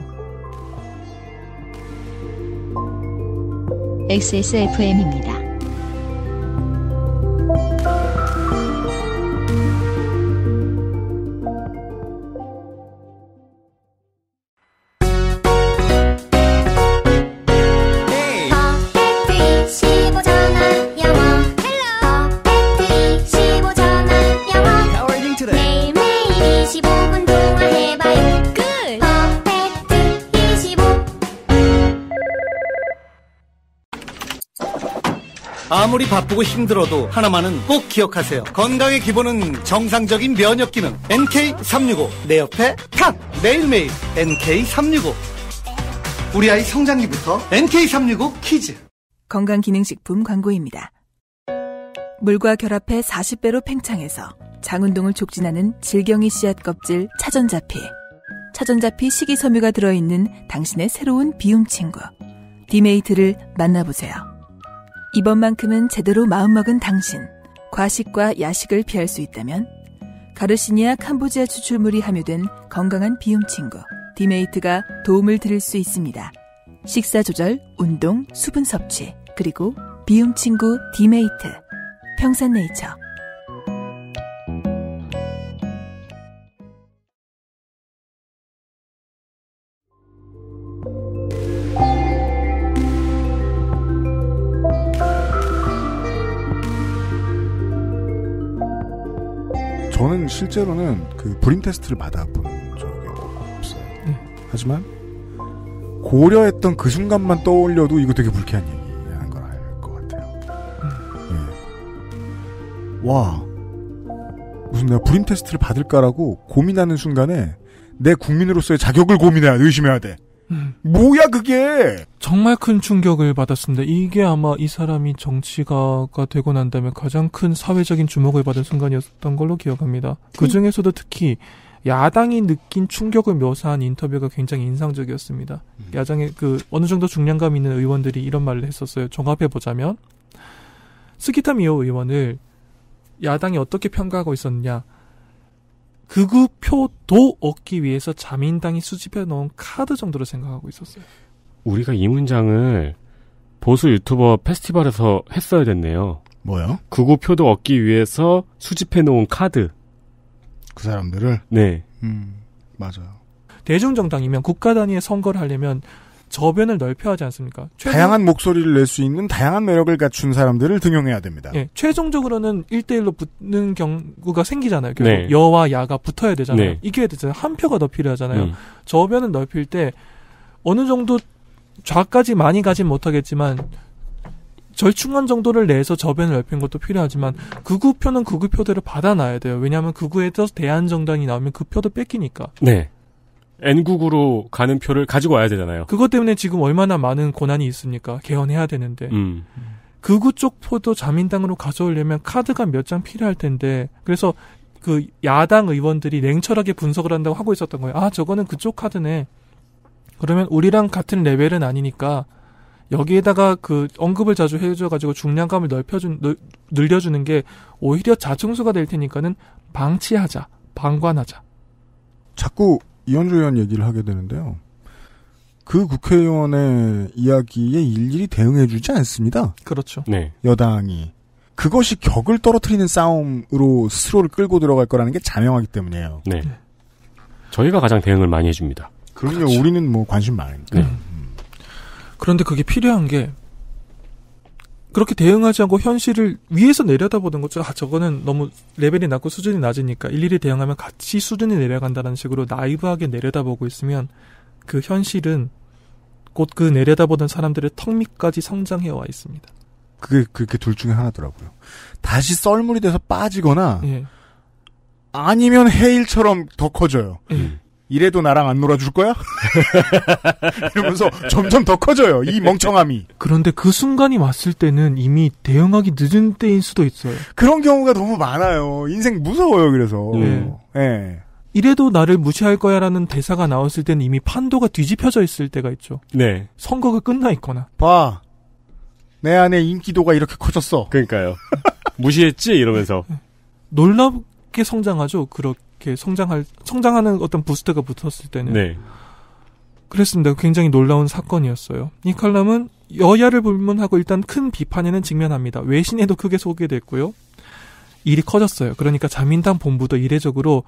XSFM입니다.
아무리
바쁘고 힘들어도 하나만은 꼭 기억하세요. 건강의 기본은 정상적인 면역 기능.
NK365. 내 옆에 탁! 매일매일 NK365. 우리 아이 성장기부터 NK365 퀴즈 건강기능식품 광고입니다. 물과 결합해 40배로 팽창해서 장운동을 촉진하는 질경이 씨앗 껍질 차전자피. 차전자피 식이섬유가 들어있는 당신의 새로운 비움 친구. 디메이트를 만나보세요. 이번만큼은 제대로 마음먹은 당신, 과식과 야식을 피할 수 있다면 가르시니아 캄보지아 추출물이 함유된 건강한 비움 친구 디메이트가 도움을 드릴 수 있습니다. 식사 조절, 운동, 수분 섭취, 그리고 비움 친구 디메이트. 평산네이처
저는 실제로는 그 불임 테스트를 받아본 적이 없어요. 네. 하지만 고려했던 그 순간만 떠올려도 이거 되게 불쾌한 얘기라는 걸 알 것 같아요. 음. 예. 와 무슨 내가 불임 테스트를 받을까라고 고민하는 순간에 내 국민으로서의 자격을 고민해야 의심해야 돼.
뭐야 그게? 정말 큰 충격을 받았습니다. 이게 아마 이 사람이 정치가가 되고 난 다음에 가장 큰 사회적인 주목을 받은 순간이었던 걸로 기억합니다. 그 중에서도 특히 야당이 느낀 충격을 묘사한 인터뷰가 굉장히 인상적이었습니다. 음. 야당의 그 어느 정도 중량감 있는 의원들이 이런 말을 했었어요. 종합해 보자면 스키타미오 의원을 야당이 어떻게 평가하고 있었냐? 느 극우표도 얻기 위해서 자민당이 수집해 놓은 카드 정도로 생각하고 있었어요.
우리가 이 문장을 보수 유튜버 페스티벌에서 했어야 됐네요. 뭐요? 극우표도 얻기 위해서 수집해 놓은 카드.
그 사람들을?
네. 음,
맞아요. 대중정당이면 국가 단위의 선거를 하려면 저변을 넓혀야 하지 않습니까? 최종... 다양한
목소리를 낼 수 있는 다양한 매력을 갖춘 사람들을 등용해야 됩니다.
예, 최종적으로는 1대1로 붙는 경우가 생기잖아요. 결국 네. 여와 야가 붙어야 되잖아요. 네. 이게 되잖아요. 한 표가 더 필요하잖아요. 음. 저변을 넓힐 때 어느 정도 좌까지 많이 가진 못하겠지만 절충한 정도를 내서 저변을 넓힌 것도 필요하지만 극우표는 극우표대로 받아놔야 돼요. 왜냐하면 극우에서 대해 대한정당이 나오면 그 표도 뺏기니까.
네. N국으로 가는 표를 가지고 와야 되잖아요. 그것
때문에 지금 얼마나 많은 고난이 있습니까? 개헌해야 되는데. 음. 극우 쪽 포도 자민당으로 가져오려면 카드가 몇 장 필요할 텐데 그래서 그 야당 의원들이 냉철하게 분석을 한다고 하고 있었던 거예요. 아 저거는 그쪽 카드네. 그러면 우리랑 같은 레벨은 아니니까 여기에다가 그 언급을 자주 해줘가지고 중량감을 넓혀준 넓, 늘려주는 게 오히려 자충수가 될 테니까는 방치하자, 방관하자.
자꾸 이현주 의원 얘기를 하게 되는데요. 그 국회의원의 이야기에 일일이 대응해주지 않습니다.
그렇죠. 네.
여당이. 그것이 격을 떨어뜨리는 싸움으로 스스로를 끌고 들어갈 거라는 게 자명하기 때문이에요.
네. 네. 저희가 가장 대응을 많이 해줍니다.
그러니 그렇죠. 우리는 뭐 관심 많으니까. 네. 음. 그런데 그게 필요한 게 그렇게 대응하지 않고 현실을 위에서 내려다보는 거죠. 아, 저거는 너무 레벨이 낮고 수준이 낮으니까 일일이 대응하면 같이 수준이 내려간다는 식으로 나이브하게 내려다보고 있으면 그 현실은 곧 그 내려다보던 사람들의 턱 밑까지 성장해 와 있습니다.
그게 그렇게 둘 중에 하나더라고요. 다시 썰물이 돼서 빠지거나
예. 아니면 해일처럼 더 커져요. 예. 음.
이래도 나랑 안 놀아줄 거야? (laughs) 이러면서 점점 더 커져요. 이 멍청함이.
그런데 그 순간이 왔을 때는 이미 대응하기 늦은 때일 수도 있어요. 그런 경우가 너무 많아요. 인생 무서워요. 그래서. 네. 네. 이래도 나를 무시할 거야라는 대사가 나왔을 때는 이미 판도가 뒤집혀져 있을 때가 있죠. 네. 선거가 끝나 있거나. 봐. 내 안에 인기도가 이렇게 커졌어.
그러니까요. 무시했지 이러면서. 네.
놀랍게 성장하죠. 그렇게 이렇게 성장할 성장하는 어떤 부스트가 붙었을 때는 네. 그랬습니다. 굉장히 놀라운 사건이었어요. 이 칼럼은 여야를 불문하고 일단 큰 비판에는 직면합니다. 외신에도 크게 소개됐고요. 일이 커졌어요. 그러니까 자민당 본부도 이례적으로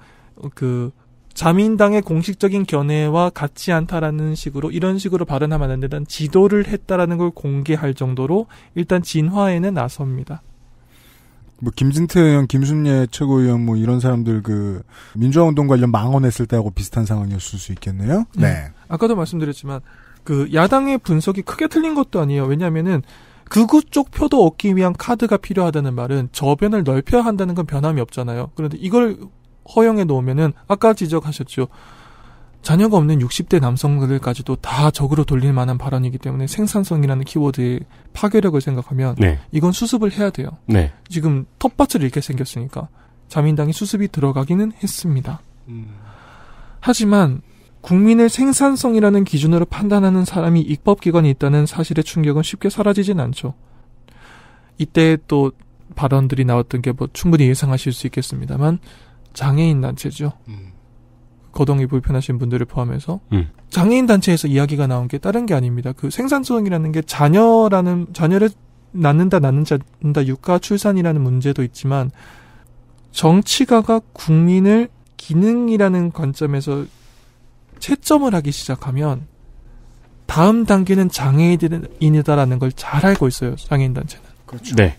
그 자민당의 공식적인 견해와 같지 않다라는 식으로 이런 식으로 발언하면 안 된다는 지도를 했다라는 걸 공개할 정도로 일단 진화에는 나섭니다.
뭐 김진태 의원, 김순례 최고위원 뭐 이런 사람들 그 민주화 운동 관련 망언했을 때하고 비슷한 상황이었을 수 있겠네요.
네. 네. 아까도 말씀드렸지만 그 야당의 분석이 크게 틀린 것도 아니에요. 왜냐하면은 극우 쪽 표도 얻기 위한 카드가 필요하다는 말은 저변을 넓혀야 한다는 건 변함이 없잖아요. 그런데 이걸 허용해 놓으면은 아까 지적하셨죠. 자녀가 없는 60대 남성들까지도 다 적으로 돌릴 만한 발언이기 때문에 생산성이라는 키워드의 파괴력을 생각하면 네. 이건 수습을 해야 돼요. 네. 지금 텃밭을 잃게 생겼으니까 자민당이 수습이 들어가기는 했습니다. 음. 하지만 국민을 생산성이라는 기준으로 판단하는 사람이 입법기관이 있다는 사실의 충격은 쉽게 사라지진 않죠. 이때 또 발언들이 나왔던 게 뭐 충분히 예상하실 수 있겠습니다만 장애인 단체죠. 음. 거동이 불편하신 분들을 포함해서 음. 장애인 단체에서 이야기가 나온 게 다른 게 아닙니다. 그생산성이라는게 자녀라는 자녀를 낳는다 낳는다 육아 출산이라는 문제도 있지만 정치가가 국민을 기능이라는 관점에서 채점을 하기 시작하면 다음 단계는 장애인이다라는 걸 잘 알고 있어요. 장애인 단체는. 그렇죠. 네.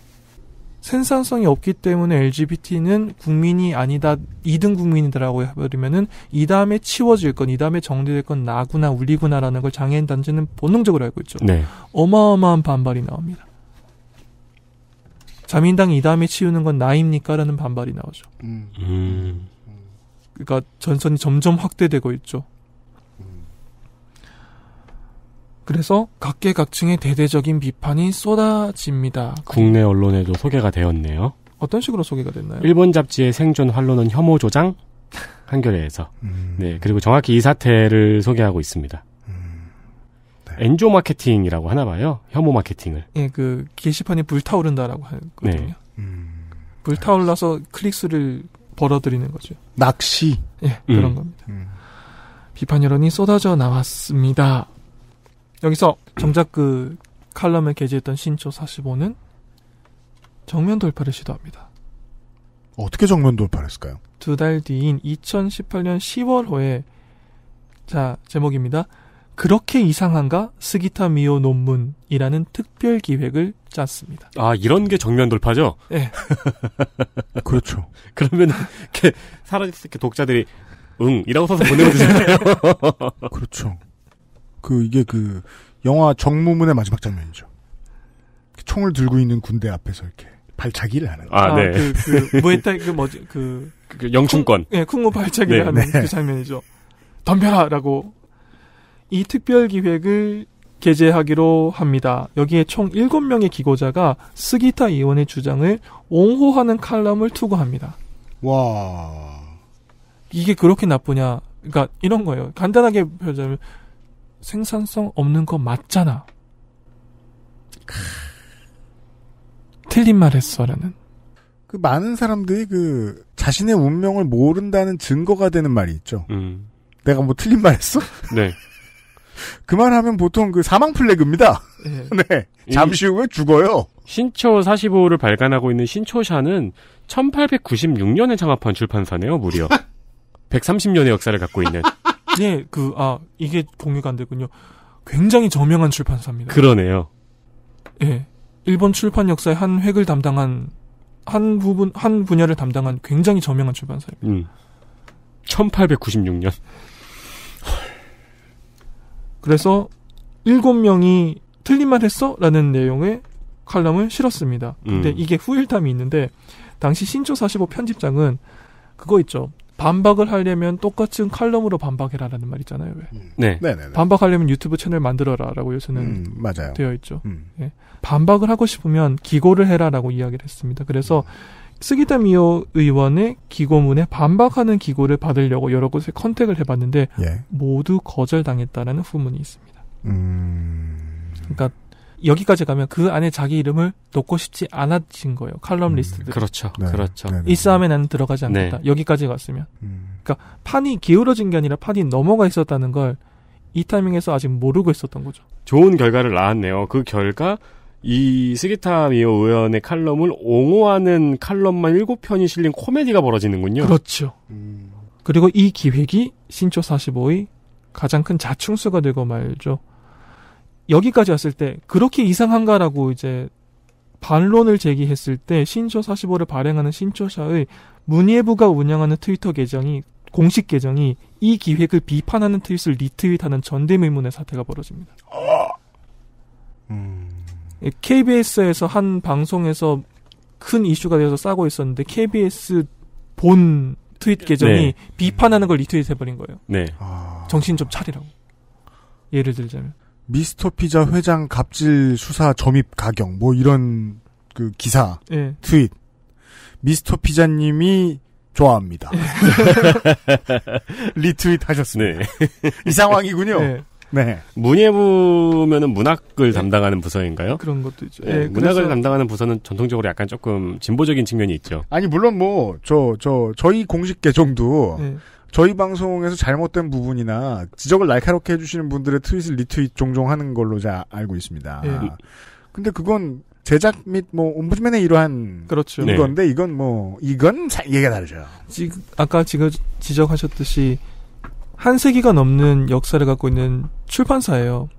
생산성이 없기 때문에 LGBT는 국민이 아니다, 2등 국민이더라고 해버리면은 이 다음에 치워질 건, 이 다음에 정리될 건 나구나, 울리구나라는 걸 장애인 단체는 본능적으로 알고 있죠. 네. 어마어마한 반발이 나옵니다. 자민당이 이 다음에 치우는 건 나입니까? 라는 반발이 나오죠.
음. 음.
그러니까 전선이 점점 확대되고 있죠. 그래서 각계각층의 대대적인 비판이 쏟아집니다.
국내 언론에도 소개가 되었네요.
어떤 식으로 소개가 됐나요? 일본 잡지의
생존 활로는 혐오 조장 한겨레에서 음. 네 그리고 정확히 이 사태를 소개하고 있습니다. 음. 네. 엔조 마케팅이라고 하나 봐요. 혐오 마케팅을.
예, 그 게시판이 불타오른다라고 하거든요. 네. 음. 불타올라서 클릭수를 벌어들이는 거죠. 낚시. 예, 그런 음. 겁니다. 음. 비판 여론이 쏟아져 나왔습니다. 여기서 정작 그 칼럼에 게재했던 신초 45는 정면 돌파를 시도합니다. 어떻게 정면 돌파를 했을까요? 두 달 뒤인 2018년 10월호에 자 제목입니다. 그렇게 이상한가 스기타 미오 논문이라는 특별 기획을 짰습니다.
아 이런 게 정면 돌파죠? 네. (laughs) 그렇죠. 그러면 이렇게 사라졌을 때 독자들이 응이라고 써서 보내주잖아요. (laughs) 그렇죠. 그
이게 그 영화 정무문의 마지막 장면이죠. 총을 들고 있는 군대 앞에서 이렇게
발차기를 하는. 아, 아, 네. 그, 그 (laughs) 무에타이 그 뭐지 그,
그, 그 영춘권. 예, 네,
쿵무 발차기를 네, 하는 네. 그 장면이죠. 덤벼라라고 이 특별 기획을 게재하기로 합니다. 여기에 총 7명의 기고자가 스기타 의원의 주장을 옹호하는 칼럼을 투고합니다. 와. 이게 그렇게 나쁘냐. 그러니까 이런 거예요. 간단하게 표현하면 생산성 없는 거 맞잖아. 틀린 말 했어, 라는. 그 많은
사람들이 그 자신의 운명을 모른다는 증거가 되는 말이 있죠. 음. 내가 뭐 틀린 말 했어? (laughs) 네. (laughs) 그 말하면 보통 그 사망 플래그입니다. 네. (laughs) 네. 잠시
후에 죽어요. 신초 45를 발간하고 있는 신초샤는 1896년에 창업한 출판사네요, 무려. 130년의 역사를 갖고 있는.
네, 그, 아, 이게 공유가 안 되군요. 굉장히 저명한 출판사입니다. 그러네요. 예. 일본 출판 역사의 한 획을 담당한, 한 부분, 한 분야를 담당한 굉장히 저명한 출판사입니다. 음. 1896년. 그래서 7명이 틀린 말 했어? 라는 내용의 칼럼을 실었습니다. 근데 음. 이게 후일담이 있는데, 당시 신조 45 편집장은 그거 있죠. 반박을 하려면 똑같은 칼럼으로 반박해라라는 말 있잖아요. 왜? 음. 네. 네네네. 반박하려면 유튜브 채널 만들어라라고 요새는 음, 맞아요. 되어 있죠. 음. 예. 반박을 하고 싶으면 기고를 해라라고 이야기를 했습니다. 그래서 음. 스기다 미오 의원의 기고문에 반박하는 기고를 받으려고 여러 곳에 컨택을 해봤는데 예. 모두 거절당했다라는 후문이 있습니다.
음.
그러니까 여기까지 가면 그 안에 자기 이름을 놓고 싶지 않아진 거예요. 칼럼 음, 리스트. 그렇죠. 네. 그렇죠. 네, 네, 네, 이 싸움에 나는 들어가지 네. 않겠다. 여기까지 갔으면. 음. 그러니까 판이 기울어진 게 아니라 판이 넘어가 있었다는 걸 이 타이밍에서 아직 모르고 있었던 거죠.
좋은 결과를 낳았네요. 그 결과 이 스기타 미오 의원의 칼럼을 옹호하는 칼럼만 7편이 실린 코미디가 벌어지는군요.
그렇죠. 음. 그리고 이 기획이 신초 45의 가장 큰 자충수가 되고 말죠. 여기까지 왔을 때 그렇게 이상한가라고 이제 반론을 제기했을 때 신조 45를 발행하는 신조사의 문예부가 운영하는 트위터 계정이 공식 계정이 이 기획을 비판하는 트윗을 리트윗하는 전대미문의 사태가 벌어집니다. 어. 음. KBS에서 한 방송에서 큰 이슈가 되어서 싸고 있었는데 KBS 본 트윗 계정이 네. 비판하는 걸 리트윗 해버린 거예요. 네. 정신 좀 차리라고. 예를 들자면.
미스터 피자 회장 갑질 수사 점입 가격뭐 이런 그 기사 네. 트윗 미스터 피자님이 좋아합니다
(laughs) 리트윗 하셨습니다 네. 이 상황이군요. 네. 네. 문예부면은 문학을 담당하는 부서인가요? 그런 것도 있죠. 네, 예, 문학을 그래서... 담당하는 부서는 전통적으로 약간 조금 진보적인 측면이 있죠.
아니 물론 뭐 저 저 저, 희 공식 계정도 네. 저희 방송에서 잘못된 부분이나 지적을 날카롭게 해주시는 분들의 트윗을 리트윗 종종 하는 걸로 잘 알고 있습니다. 예. 근데 그건 제작 및뭐 옴부즈맨의 이러한
그렇죠. 건데
이건 뭐 이건 사, 얘기가 다르죠. 지,
금 아까 지금 지적하셨듯이 한 세기가 넘는 역사를 갖고 있는 출판사예요.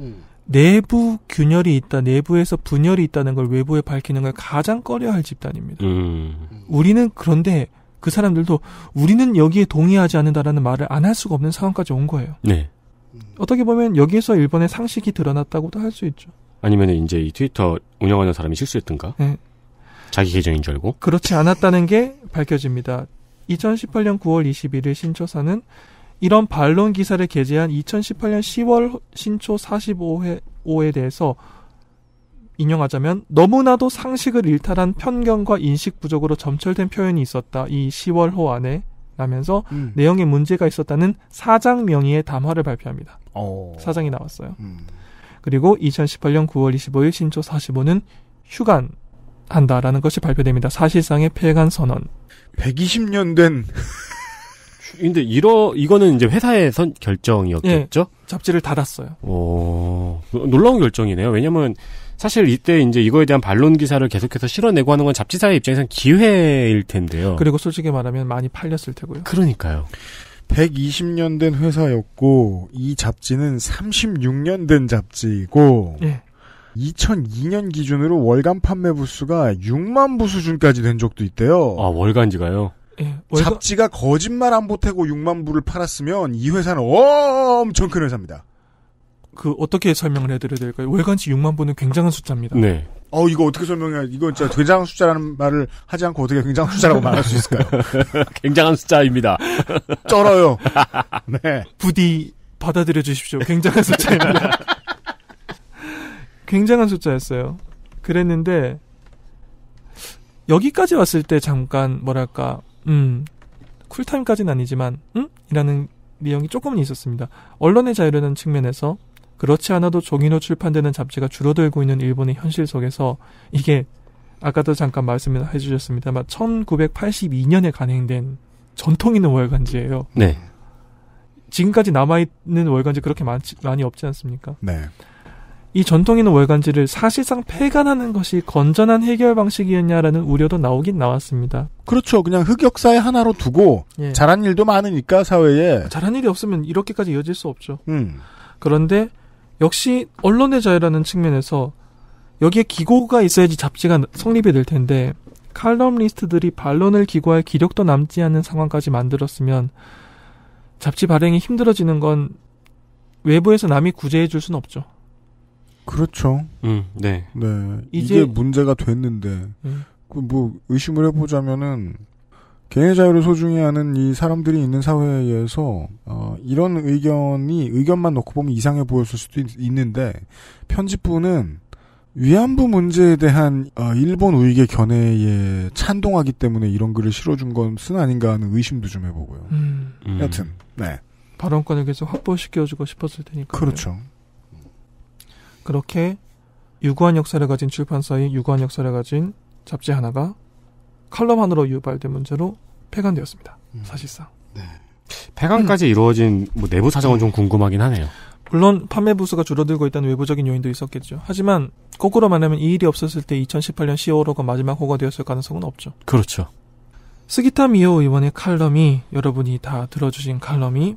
음. 내부 균열이 있다, 내부에서 분열이 있다는 걸 외부에 밝히는 걸 가장 꺼려할 집단입니다.
음.
우리는 그런데 그 사람들도 우리는 여기에 동의하지 않는다라는 말을 안 할 수가 없는 상황까지 온 거예요. 네. 어떻게 보면 여기에서 일본의 상식이 드러났다고도 할 수 있죠.
아니면 이제 이 트위터 운영하는 사람이 실수했던가? 네. 자기 계정인 줄
알고? 그렇지 않았다는 게 밝혀집니다. 2018년 9월 21일 신초사는 이런 반론 기사를 게재한 2018년 10월 신초 45회에 대해서 인용하자면 너무나도 상식을 일탈한 편견과 인식 부족으로 점철된 표현이 있었다. 이 10월 호 안에 라면서 음. 내용에 문제가 있었다는 사장 명의의 담화를 발표합니다. 오. 어. 사장이 나왔어요. 음. 그리고 2018년 9월 25일 신조 45는 휴관 한다라는 것이 발표됩니다. 사실상의 폐간 선언. 120년 된 (laughs)
근데 이러 이거는 이제 회사의 선 결정이었겠죠?
예, 잡지를 닫았어요.
오, 놀라운 결정이네요. 왜냐면 사실 이때 이제 이거에 대한 반론 기사를 계속해서 실어내고 하는 건 잡지사의 입장에선 기회일 텐데요.
그리고 솔직히 말하면 많이 팔렸을 테고요.
그러니까요.
120년 된 회사였고 이 잡지는 36년 된 잡지고 이 예. 2002년 기준으로 월간 판매 부수가 6만 부 수준까지 된 적도 있대요. 아
월간지가요?
예, 월간... 잡지가 거짓말 안 보태고 6만 부를 팔았으면 이 회사는 엄청 큰 회사입니다. 그 어떻게
설명을 해드려야 될까요? 월간치 6만 부는 굉장한 숫자입니다. 네.
어 이거 어떻게 설명해? 이건 진짜 굉장한 숫자라는 말을 하지 않고 어떻게 굉장한 숫자라고 말할 수 있을까요?
(laughs) 굉장한 숫자입니다. (laughs)
쩔어요. 네. 부디 받아들여 주십시오. 굉장한 숫자입니다. (laughs) 굉장한 숫자였어요. 그랬는데 여기까지 왔을 때 잠깐 뭐랄까 음 쿨타임까지는 아니지만 음 이라는 내용이 조금은 있었습니다. 언론의 자유라는 측면에서 그렇지 않아도 종이로 출판되는 잡지가 줄어들고 있는 일본의 현실 속에서 이게 아까도 잠깐 말씀해 을 주셨습니다만 1982년에 간행된 전통 있는 월간지예요. 네. 지금까지 남아 있는 월간지 그렇게 많지, 많이 없지 않습니까? 네. 이 전통 있는 월간지를 사실상 폐간하는 것이 건전한 해결 방식이었냐라는 우려도 나오긴 나왔습니다. 그렇죠. 그냥 흑역사의 하나로 두고 예. 잘한 일도 많으니까 사회에 잘한 일이 없으면 이렇게까지 이어질 수 없죠. 음. 그런데 역시 언론의 자유라는 측면에서 여기에 기고가 있어야지 잡지가 성립이 될 텐데 칼럼니스트들이 반론을 기고할 기력도 남지 않는 상황까지 만들었으면 잡지 발행이 힘들어지는 건 외부에서 남이 구제해 줄 수는 없죠.
그렇죠. 음, 네. 네. 이제, 이게 문제가 됐는데 음. 예. 그뭐 의심을 해보자면은 개인의 자유를 소중히 하는 이 사람들이 있는 사회에서 어, 이런 의견이 의견만 놓고 보면 이상해 보였을 수도 있, 는데 편집부는 위안부 문제에 대한 어, 일본 우익의 견해에 찬동하기 때문에 이런 글을 실어준 것은 아닌가 하는 의심도 좀 해보고요. 음. 음. 여튼 네
발언권을 계속 확보시켜주고 싶었을 테니까 그렇죠. 그렇게 유구한 역사를 가진 출판사의 유구한 역사를 가진 잡지 하나가 칼럼안으로 유발된 문제로 폐간되었습니다. 음. 사실상. 네.
폐간까지 음. 이루어진 뭐 내부 사정은 좀 궁금하긴 하네요.
물론 판매 부수가 줄어들고 있다는 외부적인 요인도 있었겠죠. 하지만 거꾸로 말하면 이 일이 없었을 때 2018년 10월호가 마지막 호가 되었을 가능성은 없죠. 그렇죠. 스기타 미오 의원의 칼럼이 여러분이 다 들어주신 칼럼이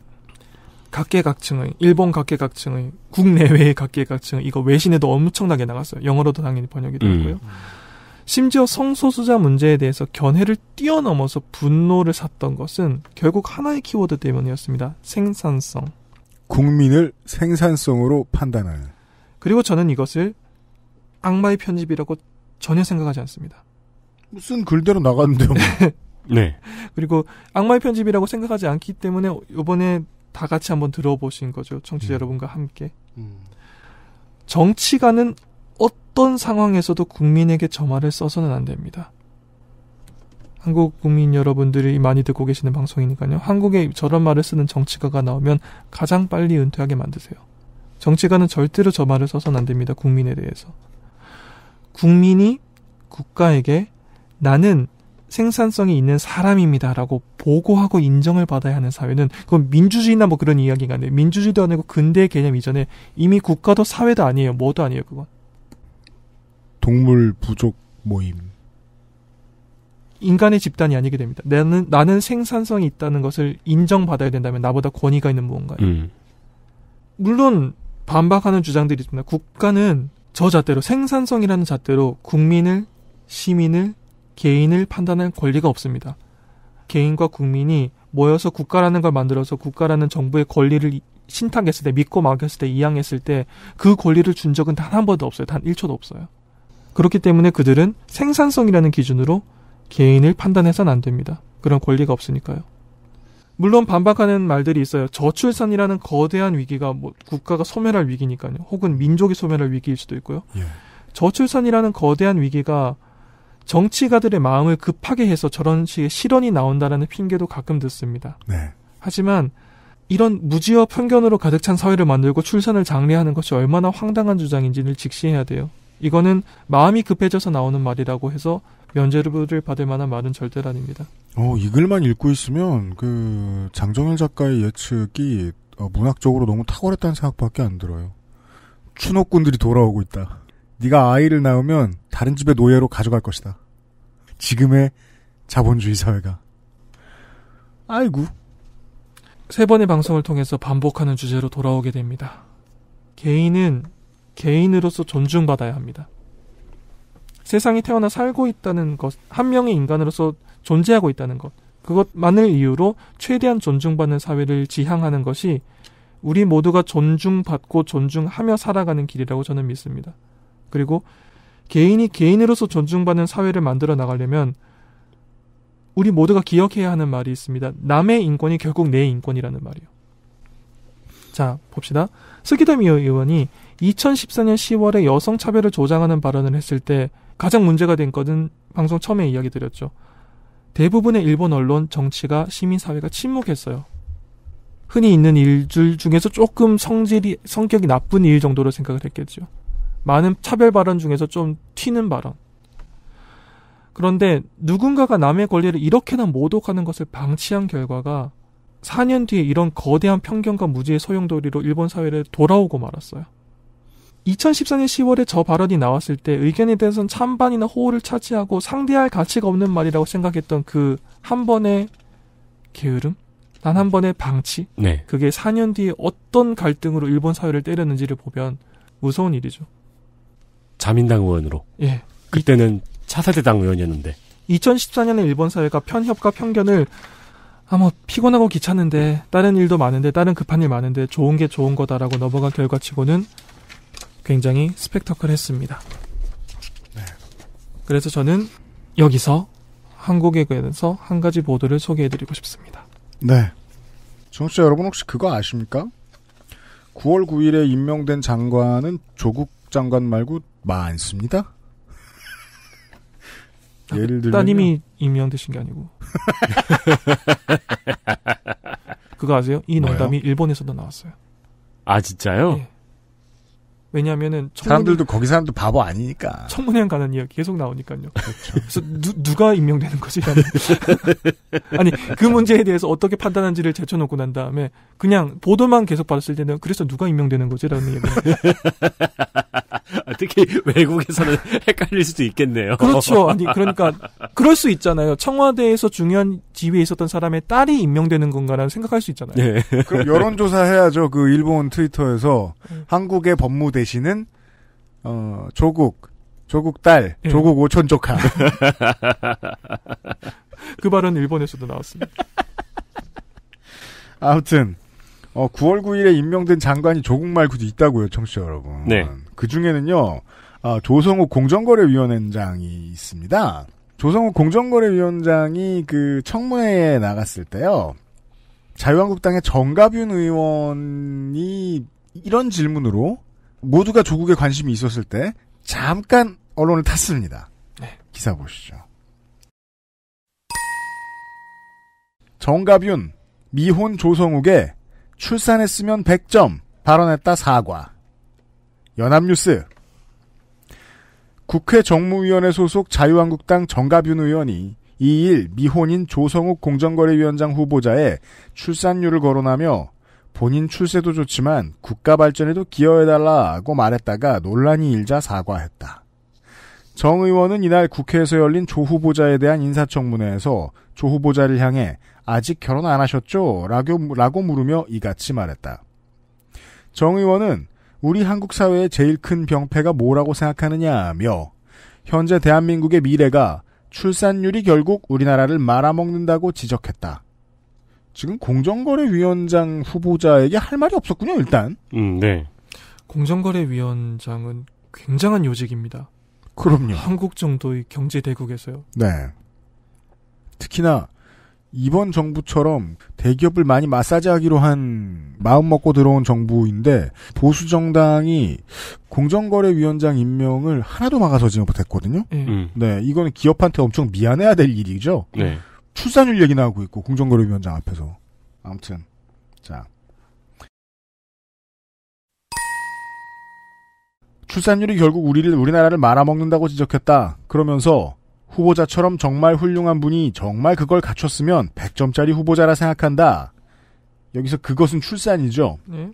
각계각층의 일본 각계각층의 국내외의 각계각층 이거 외신에도 엄청나게 나갔어요. 영어로도 당연히 번역이 음. 되었고요. 음. 심지어 성소수자 문제에 대해서 견해를 뛰어넘어서 분노를 샀던 것은 결국 하나의 키워드 때문이었습니다. 생산성.
국민을 생산성으로 판단하는.
그리고 저는 이것을 악마의 편집이라고 전혀 생각하지 않습니다. 무슨 글대로 나갔는데요. (laughs) 네. 네. 그리고 악마의 편집이라고 생각하지 않기 때문에 이번에 다 같이 한번 들어보신 거죠. 청취자 음. 여러분과 함께. 음. 정치가는 어떤 상황에서도 국민에게 저 말을 써서는 안 됩니다. 한국 국민 여러분들이 많이 듣고 계시는 방송이니까요. 한국에 저런 말을 쓰는 정치가가 나오면 가장 빨리 은퇴하게 만드세요. 정치가는 절대로 저 말을 써서는 안 됩니다. 국민에 대해서. 국민이 국가에게 나는 생산성이 있는 사람입니다라고 보고하고 인정을 받아야 하는 사회는 그건 민주주의나 뭐 그런 이야기가 아니에요. 민주주의도 아니고 근대 개념 이전에 이미 국가도 사회도 아니에요. 뭐도 아니에요. 그건.
동물 부족 모임.
인간의 집단이 아니게 됩니다. 나는 나는 생산성이 있다는 것을 인정받아야 된다면 나보다 권위가 있는 무언가요. 음. 물론 반박하는 주장들이 있습니다. 국가는 저 잣대로 생산성이라는 잣대로 국민을 시민을 개인을 판단할 권리가 없습니다. 개인과 국민이 모여서 국가라는 걸 만들어서 국가라는 정부의 권리를 신탁했을 때 믿고 막였을 때 이양했을 때 그 권리를 준 적은 단 한 번도 없어요. 단 1초도 없어요. 그렇기 때문에 그들은 생산성이라는 기준으로 개인을 판단해서는안 됩니다. 그런 권리가 없으니까요. 물론 반박하는 말들이 있어요. 저출산이라는 거대한 위기가 뭐 국가가 소멸할 위기니까요. 혹은 민족이 소멸할 위기일 수도 있고요. 예. 저출산이라는 거대한 위기가 정치가들의 마음을 급하게 해서 저런 식의 실언이 나온다라는 핑계도 가끔 듣습니다. 네. 하지만 이런 무지와 편견으로 가득 찬 사회를 만들고 출산을 장려하는 것이 얼마나 황당한 주장인지를 직시해야 돼요. 이거는 마음이 급해져서 나오는 말이라고 해서 면제를 받을 만한 말은 절대로 아닙니다.
어, 이 글만 읽고 있으면 그 장정현 작가의 예측이 어, 문학적으로 너무 탁월했다는 생각밖에 안 들어요. 추노꾼들이 돌아오고 있다. 네가 아이를 낳으면 다른 집의 노예로 가져갈 것이다. 지금의 자본주의 사회가.
아이고. 세 번의 방송을 통해서 반복하는 주제로 돌아오게 됩니다. 개인은 개인으로서 존중받아야 합니다. 세상에 태어나 살고 있다는 것, 한 명의 인간으로서 존재하고 있다는 것, 그것만을 이유로 최대한 존중받는 사회를 지향하는 것이 우리 모두가 존중받고 존중하며 살아가는 길이라고 저는 믿습니다. 그리고 개인이 개인으로서 존중받는 사회를 만들어 나가려면 우리 모두가 기억해야 하는 말이 있습니다. 남의 인권이 결국 내 인권이라는 말이요. 자, 봅시다. 스키더미 의원이 2014년 10월에 여성 차별을 조장하는 발언을 했을 때 가장 문제가 된 것은 방송 처음에 이야기 드렸죠. 대부분의 일본 언론, 정치가, 시민사회가 침묵했어요. 흔히 있는 일들 중에서 조금 성질이, 성격이 나쁜 일 정도로 생각을 했겠죠. 많은 차별 발언 중에서 좀 튀는 발언. 그런데 누군가가 남의 권리를 이렇게나 모독하는 것을 방치한 결과가 4년 뒤에 이런 거대한 편견과 무지의 소용돌이로 일본 사회를 돌아오고 말았어요. 2014년 10월에 저 발언이 나왔을 때 의견에 대해서는 찬반이나 호호를 차지하고 상대할 가치가 없는 말이라고 생각했던 그 한 번의 게으름? 단한 번의 방치? 네. 그게 4년 뒤에 어떤 갈등으로 일본 사회를 때렸는지를 보면 무서운 일이죠.
자민당 의원으로. 예. 그때는 차세대당 의원이었는데.
2014년에 일본 사회가 편협과 편견을 아뭐 피곤하고 귀찮은데 다른 일도 많은데 다른 급한 일 많은데 좋은 게 좋은 거다라고 넘어간 결과치고는 굉장히 스펙터클했습니다. 네. 그래서 저는 여기서 한국에 관해서 한 가지 보도를 소개해드리고 싶습니다.
네. 정치자 여러분 혹시 그거 아십니까? 9월 9일에 임명된 장관은 조국 장관 말고 많습니다. 아,
예를 들면 따님이 임명되신 게 아니고 (laughs) 그거 아세요? 이 농담이 뭐요 일본에서도 나왔어요.
아 진짜요? 네.
왜냐하면은 사람들도
거기 사람도 바보
아니니까 청문회장 가는 이야기 계속 나오니까요. 그렇죠. 그래서 누, 누가 임명되는 거지? (laughs) 아니 그 그렇죠. 문제에 대해서 어떻게 판단한지를 제쳐놓고 난 다음에 그냥 보도만 계속 받았을 때는 그래서 누가 임명되는 거지라는 얘기. (laughs)
특히 외국에서는 (laughs) 헷갈릴 수도 있겠네요. 그렇죠. 아니 그러니까
그럴 수 있잖아요. 청와대에서 중요한 지위에 있었던 사람의 딸이 임명되는 건가라는 생각할 수 있잖아요.
네. 그럼 여론조사 해야죠. 그 일본 트위터에서 음. 한국의 법무대 대신은 어 조국 조국 딸 예. 조국 오촌 조카 (laughs)
그 발언 일본에서도 나왔습니다.
(laughs) 아무튼 어, 9월 9일에 임명된 장관이 조국 말고도 있다고요, 청취자 여러분. 네. 그 중에는요, 아, 조성욱 공정거래위원회장이 있습니다. 조성욱 공정거래위원장이 그 청문회에 나갔을 때요, 자유한국당의 정갑윤 의원이 이런 질문으로 모두가 조국에 관심이 있었을 때 잠깐 언론을 탔습니다. 네. 기사 보시죠. 정갑윤 미혼 조성욱의 출산했으면 100점 발언했다 사과. 연합뉴스 국회 정무위원회 소속 자유한국당 정갑윤 의원이 2일 미혼인 조성욱 공정거래위원장 후보자의 출산율을 거론하며 본인 출세도 좋지만 국가 발전에도 기여해달라고 말했다가 논란이 일자 사과했다. 정 의원은 이날 국회에서 열린 조 후보자에 대한 인사청문회에서 조 후보자를 향해 아직 결혼 안 하셨죠? 라고, 라고 물으며 이같이 말했다. 정 의원은 우리 한국 사회의 제일 큰 병폐가 뭐라고 생각하느냐며 현재 대한민국의 미래가 출산율이 결국 우리나라를 말아먹는다고 지적했다. 지금
공정거래위원장
후보자에게 할 말이 없었군요, 일단. 음, 네. 공정거래위원장은 굉장한 요직입니다. 그럼요. 한국 정도의 경제대국에서요.
네. 특히나 이번 정부처럼 대기업을 많이 마사지하기로 한 마음 먹고 들어온 정부인데 보수 정당이 공정거래위원장 임명을 하나도 막아서지 못했거든요. 예. 음. 네, 이거는 기업한테 엄청 미안해야 될 일이죠. 네. 출산율 얘기 나오고 있고 공정거래위원장 앞에서 아무튼 자 출산율이 결국 우리를 우리나라를 말아먹는다고 지적했다. 그러면서 후보자처럼 정말 훌륭한 분이 정말 그걸 갖췄으면 100점짜리 후보자라 생각한다. 여기서 그것은 출산이죠. 네.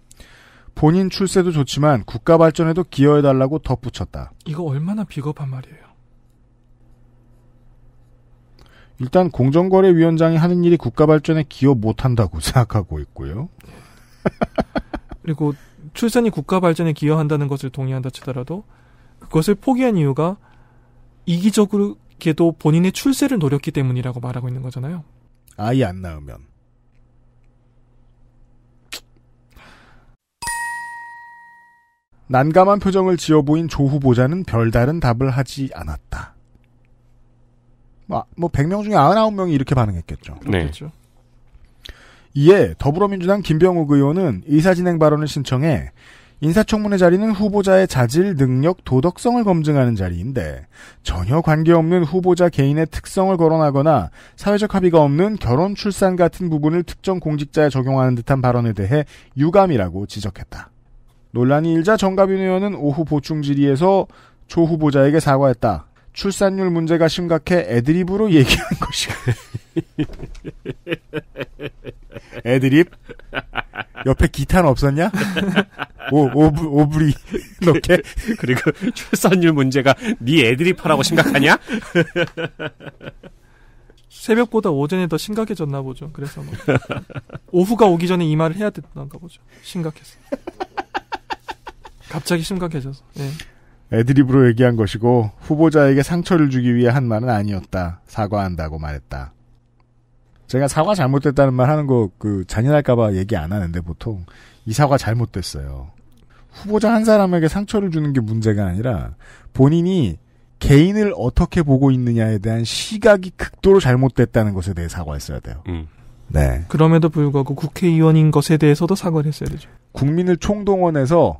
본인 출세도 좋지만 국가 발전에도 기여해달라고 덧붙였다.
이거 얼마나 비겁한 말이에요.
일단 공정거래위원장이 하는 일이 국가 발전에 기여 못한다고 (laughs) 생각하고
있고요. 그리고 출산이 국가 발전에 기여한다는 것을 동의한다 치더라도 그것을 포기한 이유가 이기적으로도 본인의 출세를 노렸기 때문이라고 말하고 있는 거잖아요.
아이 안 낳으면. 난감한 표정을 지어 보인 조 후보자는 별다른 답을 하지 않았다. 아, 뭐, 100명 중에 99명이 이렇게 반응했겠죠. 네. 이에 더불어민주당 김병욱 의원은 의사진행 발언을 신청해 인사청문회 자리는 후보자의 자질, 능력, 도덕성을 검증하는 자리인데 전혀 관계없는 후보자 개인의 특성을 거론하거나 사회적 합의가 없는 결혼, 출산 같은 부분을 특정 공직자에 적용하는 듯한 발언에 대해 유감이라고 지적했다. 논란이 일자 정갑윤 의원은 오후 보충 질의에서 조 후보자에게 사과했다. 출산율 문제가 심각해 애드립으로 얘기한 (laughs) 것이 애드립? 옆에 기타는 없었냐? 오, 오브, 오브리 넣게?
그리고 출산율 문제가 네 애드립 하라고 심각하냐?
새벽보다 오전에 더 심각해졌나 보죠. 그래서 뭐 오후가 오기 전에 이 말을 해야 됐던가 보죠. 심각해서. 갑자기 심각해져서.
네.
애드립으로 얘기한 것이고 후보자에게 상처를 주기 위해 한 말은 아니었다. 사과한다고 말했다. 제가 사과 잘못됐다는 말 하는 거그 잔인할까봐 얘기 안 하는데 보통 이 사과 잘못됐어요. 후보자 한 사람에게 상처를 주는 게 문제가 아니라 본인이 개인을 어떻게 보고 있느냐에 대한 시각이 극도로 잘못됐다는 것에 대해 사과했어야 돼요. 음. 네.
그럼에도 불구하고 국회의원인 것에 대해서도 사과를 했어야 되죠.
국민을 총동원해서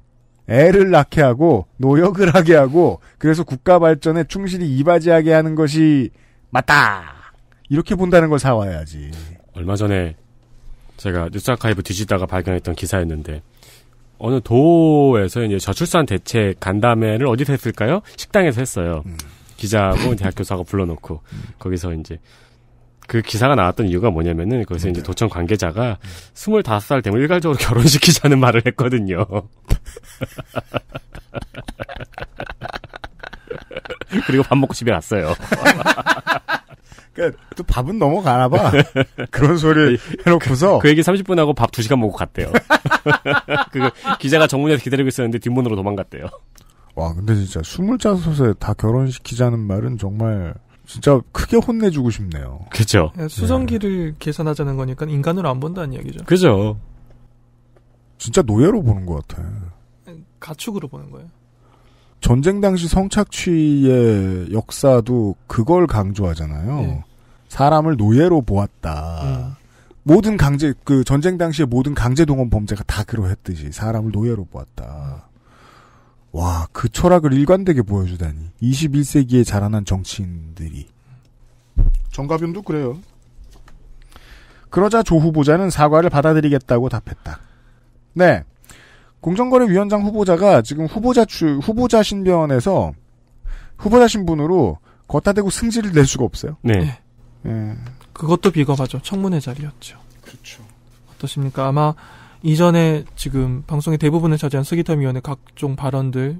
애를 낳게 하고 노역을 하게 하고 그래서 국가 발전에 충실히 이바지하게 하는 것이
맞다.
이렇게 본다는 걸 사와야지.
얼마 전에 제가 뉴스 아카이브 뒤지다가 발견했던 기사였는데 어느 도에서 이제 저출산 대책 간담회를 어디서 했을까요? 식당에서 했어요. 음. 기자하고 대학 교사가 불러놓고 거기서 이제 그 기사가 나왔던 이유가 뭐냐면은 거기서 네. 이제 도청 관계자가 25살 되면 일괄적으로 (laughs) 결혼시키자는 말을 했거든요. (laughs) 그리고 밥 먹고 집에 갔어요. (laughs) 그러니까 또 밥은 넘어가나 봐. 그런 소리 그 해놓고서 그, 그, 얘기 30분 하고 밥 2시간 먹고 갔대요. 그 기자가 정문에서 기다리고 있었는데 뒷문으로 도망갔대요.
와 근데 진짜 2 5에다 결혼시키자는 말은 정말 진짜 크게
혼내주고 싶네요. 그죠. 예, 수성기를 네. 계산하자는 거니까 인간으로 안 본다는 이야기죠.
그죠. 진짜 노예로 보는 것 같아.
예, 가축으로 보는 거예요.
전쟁 당시 성착취의 역사도 그걸 강조하잖아요. 네. 사람을 노예로 보았다. 음. 모든 강제 그 전쟁 당시의 모든 강제 동원 범죄가 다 그러했듯이 사람을 노예로 보았다. 와, 그 철학을 일관되게 보여주다니. 21세기에 자라난 정치인들이. 정가빈도 그래요. 그러자 조 후보자는 사과를 받아들이겠다고 답했다. 네. 공정거래위원장 후보자가 지금 후보자 추, 후보자 신변에서 후보자 신분으로 걷다 대고 승질을 낼 수가 없어요.
네. 네. 그것도 비겁하죠. 청문회 자리였죠. 그렇죠. 어떠십니까? 아마 이전에 지금 방송의 대부분을 차지한 스기탐 위원의 각종 발언들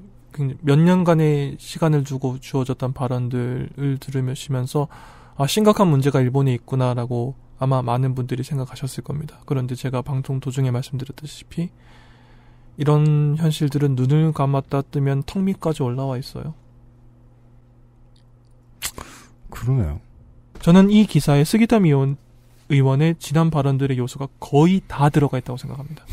몇 년간의 시간을 주고 주어졌던 발언들을 들으시면서 아 심각한 문제가 일본에 있구나라고 아마 많은 분들이 생각하셨을 겁니다. 그런데 제가 방송 도중에 말씀드렸다시피 이런 현실들은 눈을 감았다 뜨면 턱 밑까지 올라와 있어요. 그러네요. 저는 이 기사에 스기타 미온 의원의 지난 발언들의 요소가 거의 다 들어가 있다고 생각합니다.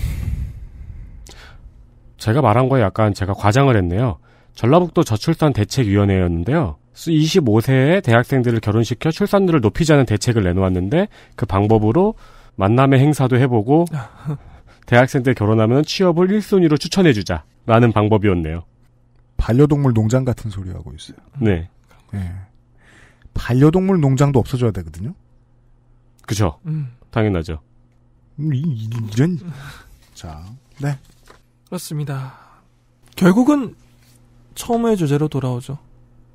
제가 말한 거에 약간 제가 과장을 했네요. 전라북도 저출산 대책위원회였는데요. 25세의 대학생들을 결혼시켜 출산율을 높이자는 대책을 내놓았는데 그 방법으로 만남의 행사도 해보고 (laughs) 대학생들 결혼하면 취업을 1순위로 추천해주자라는 방법이었네요.
반려동물 농장 같은 소리 하고 있어요.
네. 네.
반려동물 농장도 없어져야 되거든요.
그죠. 음. 당연하죠. 음,
이,
이런 자, 네. 그렇습니다. 결국은 처음의 주제로 돌아오죠.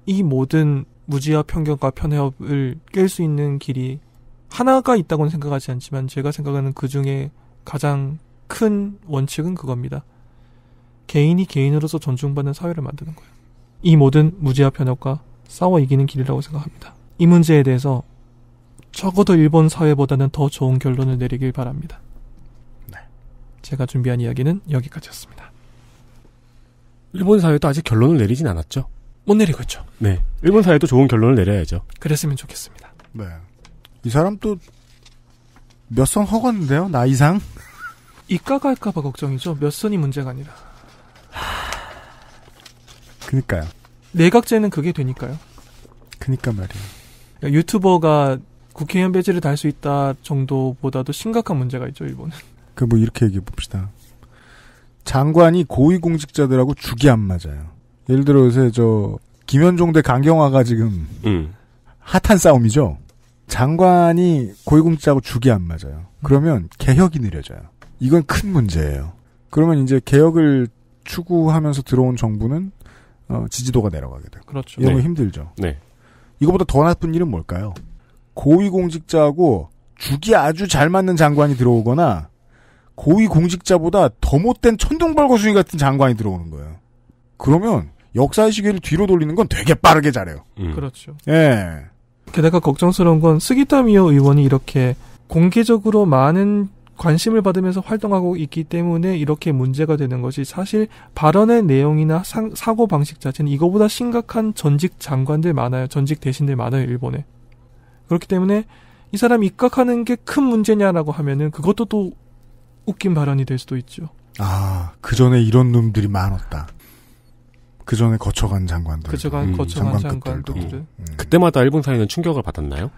이 모든 무지와 편견과 편협을 깰 수 있는 길이 하나가 있다고는 생각하지 않지만 제가 생각하는 그 중에 가장 큰 원칙은 그겁니다. 개인이 개인으로서 존중받는 사회를 만드는 거예요. 이 모든 무지와 편협과 싸워 이기는 길이라고 생각합니다. 이 문제에 대해서 적어도 일본 사회보다는 더 좋은 결론을 내리길 바랍니다. 네. 제가 준비한 이야기는 여기까지였습니다. 일본 사회도
아직 결론을 내리진 않았죠? 못 내리고 있죠. 네. 일본 사회도 좋은 결론을 내려야죠.
그랬으면 좋겠습니다. 네. 이 사람 또몇성 허건데요? 나 이상? 이까 갈까봐 걱정이죠. 몇 선이 문제가 아니라.
(sighs) 그니까요.
내각제는 그게 되니까요.
그니까 말이에요.
그러니까 유튜버가 국회의원 배지를 달 수 있다 정도보다도 심각한 문제가 있죠, 일본은.
그 뭐 이렇게 얘기해 봅시다. 장관이 고위공직자들하고 죽이 안 맞아요. 예를 들어 요새 저 김현종 대 강경화가 지금 음. 핫한 싸움이죠. 장관이 고위공직자하고 죽이 안 맞아요. 그러면 개혁이 느려져요. 이건 큰 문제예요. 그러면 이제 개혁을 추구하면서 들어온 정부는 어, 지지도가 내려가게 돼요. 그렇죠. 이런 네. 힘들죠. 네. 이거보다 더 나쁜 일은 뭘까요? 고위공직자하고 죽이 아주 잘 맞는 장관이 들어오거나 고위공직자보다 더 못된 천둥벌거숭이 같은 장관이 들어오는 거예요. 그러면
역사의 시계를 뒤로 돌리는 건 되게 빠르게 잘해요. 음. 그렇죠. 예. 게다가 걱정스러운 건 스기타 미오 의원이 이렇게 공개적으로 많은 관심을 받으면서 활동하고 있기 때문에 이렇게 문제가 되는 것이 사실 발언의 내용이나 사고 방식 자체는 이거보다 심각한 전직 장관들 많아요. 전직 대신들 많아요, 일본에. 그렇기 때문에 이사람 입각하는 게 큰 문제냐라고 하면은 그것도 또 웃긴 발언이 될 수도 있죠.
아, 그 전에 이런 놈들이 많았다.
그 전에 거쳐간 장관들.
거쳐간, 음, 거쳐간
장관도장관들 음.
그때마다 일본 사회는 충격을
받았나요?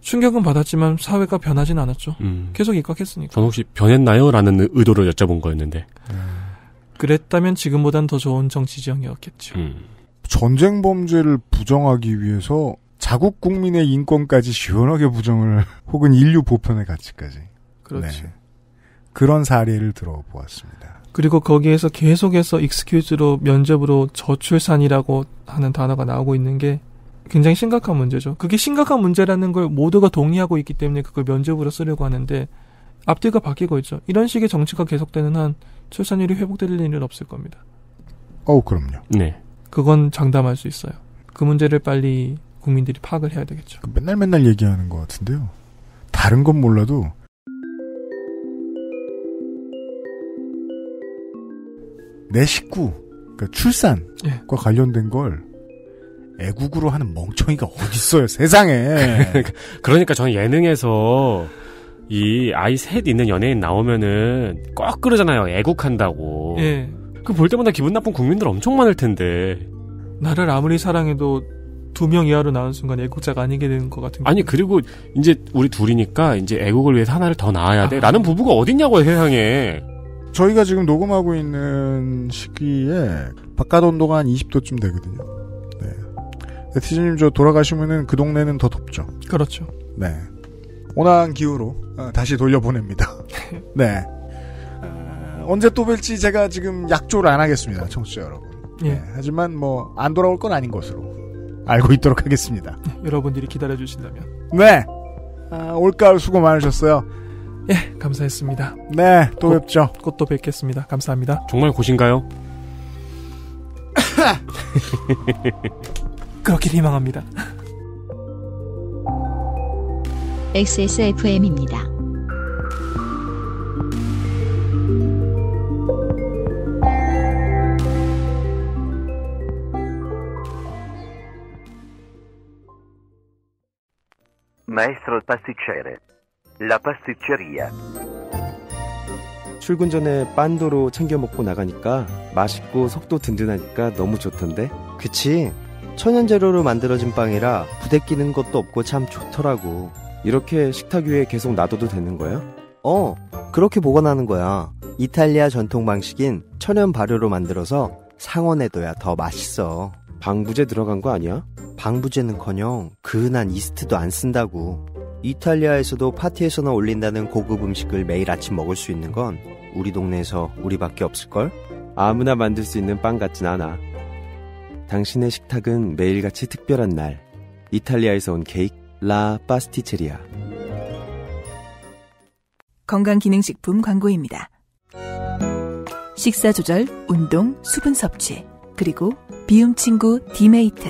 충격은 받았지만 사회가 변하진 않았죠. 음. 계속 입각했으니까. 전 혹시
변했나요? 라는 의도를 여쭤본 거였는데. 음.
그랬다면 지금보단 더 좋은 정치 지형이었겠죠. 음.
전쟁 범죄를 부정하기 위해서 자국 국민의 인권까지 시원하게 부정을 (laughs) 혹은 인류 보편의 가치까지. 그렇지. 네. 그런 사례를 들어보았습니다.
그리고 거기에서 계속해서 익스큐즈로 면접으로 저출산이라고 하는 단어가 나오고 있는 게 굉장히 심각한 문제죠. 그게 심각한 문제라는 걸 모두가 동의하고 있기 때문에 그걸 면접으로 쓰려고 하는데 앞뒤가 바뀌고 있죠. 이런 식의 정치가 계속되는 한 출산율이 회복될 일은 없을 겁니다.
어우, 그럼요. 네.
그건 장담할 수 있어요. 그 문제를 빨리 국민들이 파악을 해야 되겠죠. 그
맨날 맨날 얘기하는 것 같은데요. 다른 건 몰라도 내 식구, 그러니까 출산과 예. 관련된 걸 애국으로 하는 멍청이가 어딨어요 세상에.
그러니까, (laughs) 그러니까 저는 예능에서 이 아이 셋 있는 연예인 나오면은 꼭 그러잖아요. 애국한다고. 예. 그 볼 때마다 기분 나쁜 국민들 엄청 많을 텐데.
나를 아무리 사랑해도 두명 이하로 나온 순간 애국자가 아니게 되는 것 같은. 아니
그리고 이제 우리 둘이니까 이제 애국을 위해서 하나를 더 낳아야 돼. 아. 나는 부부가 어딨냐고 세상에. 저희가 지금
녹음하고 있는 시기에 바깥 온도가 한 20도쯤 되거든요. 네. 네티즌님 저 돌아가시면은 그 동네는 더 덥죠. 그렇죠. 네. 온화한 기후로 어, 다시 돌려보냅니다. (laughs) 네. 어, 언제 또 뵐지 제가 지금 약조를 안 하겠습니다, 청취자 여러분. 예. 네. 하지만 뭐 안 돌아올 건 아닌 것으로. 알고 있도록 하겠습니다. 여러분들이
기다려주신다면.
네. 아, 올가을 수고 많으셨어요. 예, 감사했습니다. 네, 또 꽃, 뵙죠. 꽃도 뵙겠습니다.
감사합니다. 정말 고신가요?
(laughs) 그렇게 희망합니다.
XSFM입니다. Maestro pasticcere.
출근 전에 빤도로 챙겨 먹고 나가니까 맛있고 속도 든든하니까 너무 좋던데. 그치? 천연 재료로 만들어진 빵이라 부대 끼는 것도 없고 참 좋더라고. 이렇게 식탁 위에 계속 놔둬도 되는 거야? 어, 그렇게 보관하는 거야. 이탈리아 전통 방식인 천연 발효로 만들어서 상온에 둬야 더 맛있어. 방부제 들어간 거 아니야? 방부제는커녕 그은한 이스트도 안 쓴다고. 이탈리아에서도 파티에서나 올린다는 고급 음식을 매일 아침 먹을 수 있는 건 우리 동네에서 우리밖에 없을걸? 아무나 만들 수 있는 빵 같진 않아. 당신의 식탁은 매일같이 특별한 날. 이탈리아에서 온
케이크 라 파스티체리아.
건강기능식품 광고입니다. 식사조절, 운동, 수분 섭취, 그리고 비움 친구 디메이트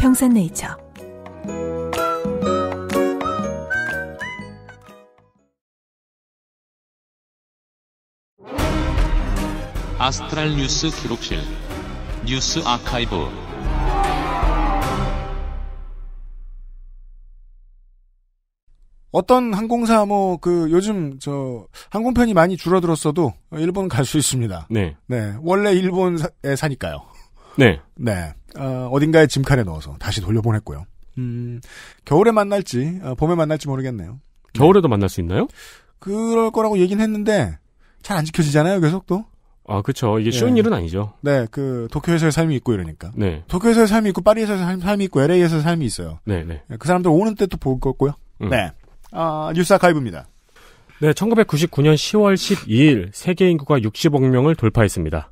평산네이처
아스트랄 뉴스 기록실 뉴스 아카이브
어떤 항공사 뭐 그 요즘 저 항공편이 많이 줄어들었어도 일본 갈 수 있습니다. 네. 네. 원래 일본에 사니까요. 네. 네. 어, 딘가에 짐칸에 넣어서 다시 돌려보냈고요. 음, 겨울에 만날지, 어, 봄에 만날지 모르겠네요. 네.
겨울에도 네. 만날 수 있나요? 그럴 거라고
얘기는 했는데, 잘 안 지켜지잖아요, 계속 또.
아, 그쵸. 이게 네. 쉬운 예. 일은 아니죠.
네, 그, 도쿄에서의 삶이 있고 이러니까. 네. 도쿄에서의 삶이 있고, 파리에서의 삶이 있고, LA에서의 삶이 있어요. 네네. 네. 그 사람들 오는 때 또 볼 거고요. 음. 네. 아, 뉴스 아카이브입니다.
네, 1999년 10월 12일 세계 인구가 60억 명을 돌파했습니다.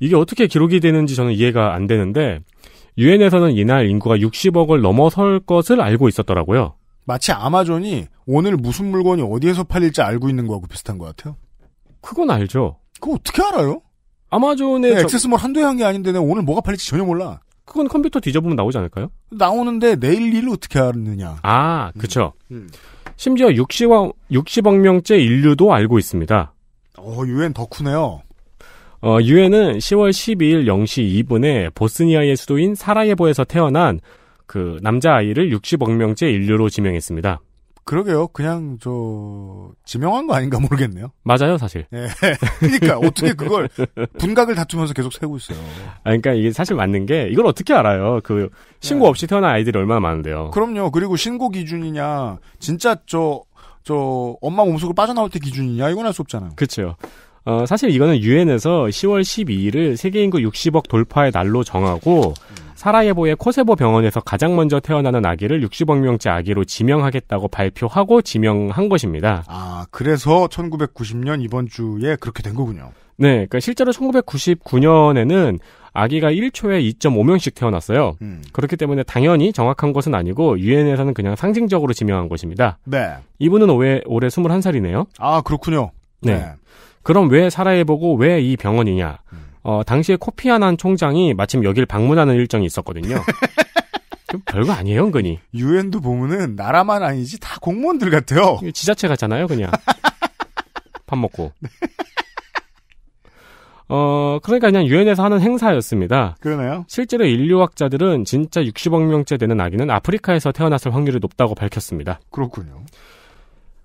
이게 어떻게 기록이 되는지 저는 이해가 안 되는데 유엔에서는 이날 인구가 60억을 넘어설 것을 알고 있었더라고요.
마치 아마존이 오늘 무슨 물건이 어디에서 팔릴지 알고 있는 거하고 비슷한 것 같아요. 그건 알죠. 그거 어떻게 알아요? 아마존의 네, 액세스몰 저... 한두 한게 아닌데 오늘 뭐가 팔릴지 전혀 몰라. 그건 컴퓨터 뒤져보면 나오지 않을까요? 나오는데 내일 일을 어떻게 알느냐.
아, 그쵸. 음. 음. 심지어 60억, 60억 명째 인류도 알고 있습니다.
어, 유엔 덕후네요.
어, 유엔은 10월 12일 0시 2분에 보스니아의 수도인 사라예보에서 태어난 그 남자아이를 60억 명째 인류로 지명했습니다.
그러게요. 그냥 저 지명한 거 아닌가 모르겠네요.
맞아요, 사실. 예. 그러니까 어떻게 그걸 분각을 다투면서 계속 세고 있어요. 아, 그러니까 이게 사실 맞는 게 이걸 어떻게 알아요? 그 신고 예. 없이 태어난 아이들이 얼마나 많은데요.
그럼요. 그리고 신고 기준이냐 진짜 저저
저 엄마 몸속으로 빠져나올 때 기준이냐 이건 할 수 없잖아요. 그렇죠. 어, 사실 이거는 유엔에서 10월 12일을 세계 인구 60억 돌파의 날로 정하고 사라예보의 코세보 병원에서 가장 먼저 태어나는 아기를 60억 명째 아기로 지명하겠다고 발표하고 지명한 것입니다. 아,
그래서 1990년 이번 주에 그렇게 된 거군요.
네, 그러니까 실제로 1999년에는 아기가 1초에 2.5명씩 태어났어요. 음. 그렇기 때문에 당연히 정확한 것은 아니고 유엔에서는 그냥 상징적으로 지명한 것입니다. 네. 이분은 올해, 올해 21살이네요. 아, 그렇군요. 네. 네. 그럼 왜 사라예보고 왜 이 병원이냐? 음. 어, 당시에 코피아난 총장이 마침 여길 방문하는 일정이 있었거든요. (laughs) 별거 아니에요, 은근히. 유엔도 보면은 나라만 아니지 다 공무원들 같아요. 지자체 같잖아요, 그냥. (laughs) 밥 먹고. 어, 그러니까 그냥 유엔에서 하는 행사였습니다. 그러네요. 실제로 인류학자들은 진짜 60억 명째 되는 아기는 아프리카에서 태어났을 확률이 높다고 밝혔습니다. 그렇군요.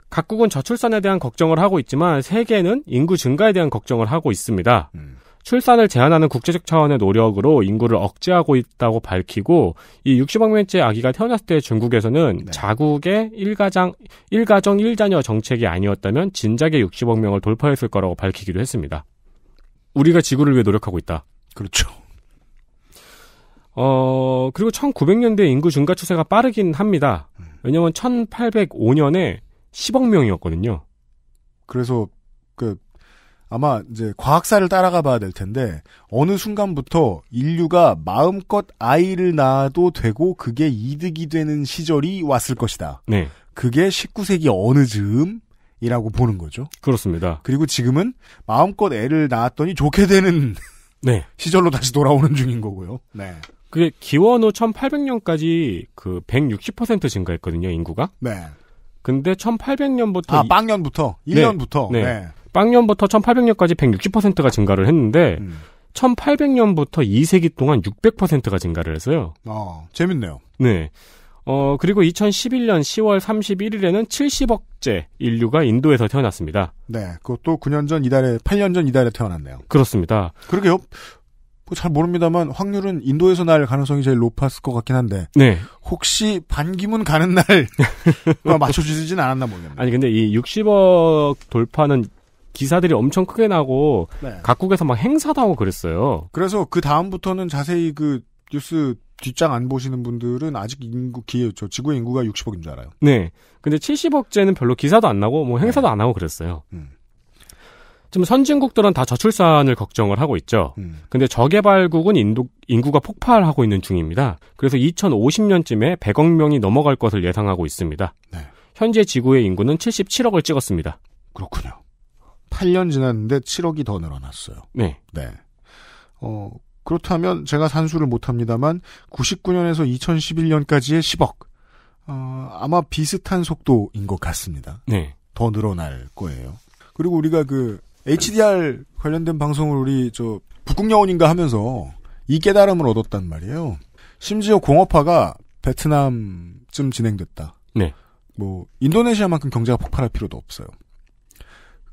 각국은 저출산에 대한 걱정을 하고 있지만 세계는 인구 증가에 대한 걱정을 하고 있습니다. 음. 출산을 제한하는 국제적 차원의 노력으로 인구를 억제하고 있다고 밝히고 이 60억 명째 아기가 태어났을 때 중국에서는 네. 자국의 일가장 일가정 일자녀 정책이 아니었다면 진작에 60억 명을 돌파했을 거라고 밝히기도 했습니다. 우리가 지구를 위해 노력하고 있다. 그렇죠. 어, 그리고 1900년대 인구 증가 추세가 빠르긴 합니다. 음. 왜냐면 하 1805년에 10억 명이었거든요. 그래서 그 아마 이제 과학사를 따라가 봐야 될 텐데 어느
순간부터 인류가 마음껏 아이를 낳아도 되고 그게 이득이 되는 시절이 왔을 것이다. 네. 그게 19세기 어느 즈음 이라고 보는 거죠. 그렇습니다. 그리고 지금은 마음껏 애를 낳았더니 좋게 되는 (laughs)
네. 시절로 다시 돌아오는 중인 거고요. 네. 그게 기원 후 1800년까지 그 160% 증가했거든요, 인구가. 네. 근데 1800년부터 아, 빵년부터 1년부터 네. 네. 네. 빵년부터 1800년까지 160%가 증가를 했는데 음. 1800년부터 2세기 동안 600%가 증가를 했어요. 아, 재밌네요. 네. 어, 그리고 2011년 10월 31일에는 70억째 인류가 인도에서 태어났습니다.
네. 그것도 9년 전 이달에, 8년 전 이달에 태어났네요.
그렇습니다.
그러게 뭐 잘 모릅니다만 확률은 인도에서 날 가능성이 제일 높았을 것 같긴 한데 네. 혹시
반기문 가는 날 맞춰주진 시 않았나 모르겠네요. 아니 근데 이 60억 돌파는 기사들이 엄청 크게 나고 네. 각국에서 막 행사도 하고 그랬어요.
그래서 그 다음부터는 자세히 그 뉴스 뒷장 안 보시는 분들은 아직 인구 기회 저 지구의 인구가 60억인 줄 알아요.
네. 근데 70억째는 별로 기사도 안 나고 뭐 행사도 네. 안 하고 그랬어요. 음. 지금 선진국들은 다 저출산을 걱정을 하고 있죠. 음. 근데 저개발국은 인도, 인구가 폭발하고 있는 중입니다. 그래서 2050년쯤에 100억 명이 넘어갈 것을 예상하고 있습니다. 네. 현재 지구의 인구는 77억을 찍었습니다. 그렇군요.
8년 지났는데 7억이 더 늘어났어요. 네. 네. 어, 그렇다면 제가 산수를 못합니다만 99년에서 2011년까지의 10억. 어, 아마 비슷한 속도인 것 같습니다. 네. 더 늘어날 거예요. 그리고 우리가 그 HDR 관련된 방송을 우리 저 북극여원인가 하면서 이 깨달음을 얻었단 말이에요. 심지어 공업화가 베트남쯤 진행됐다. 네. 뭐 인도네시아만큼 경제가 폭발할 필요도 없어요.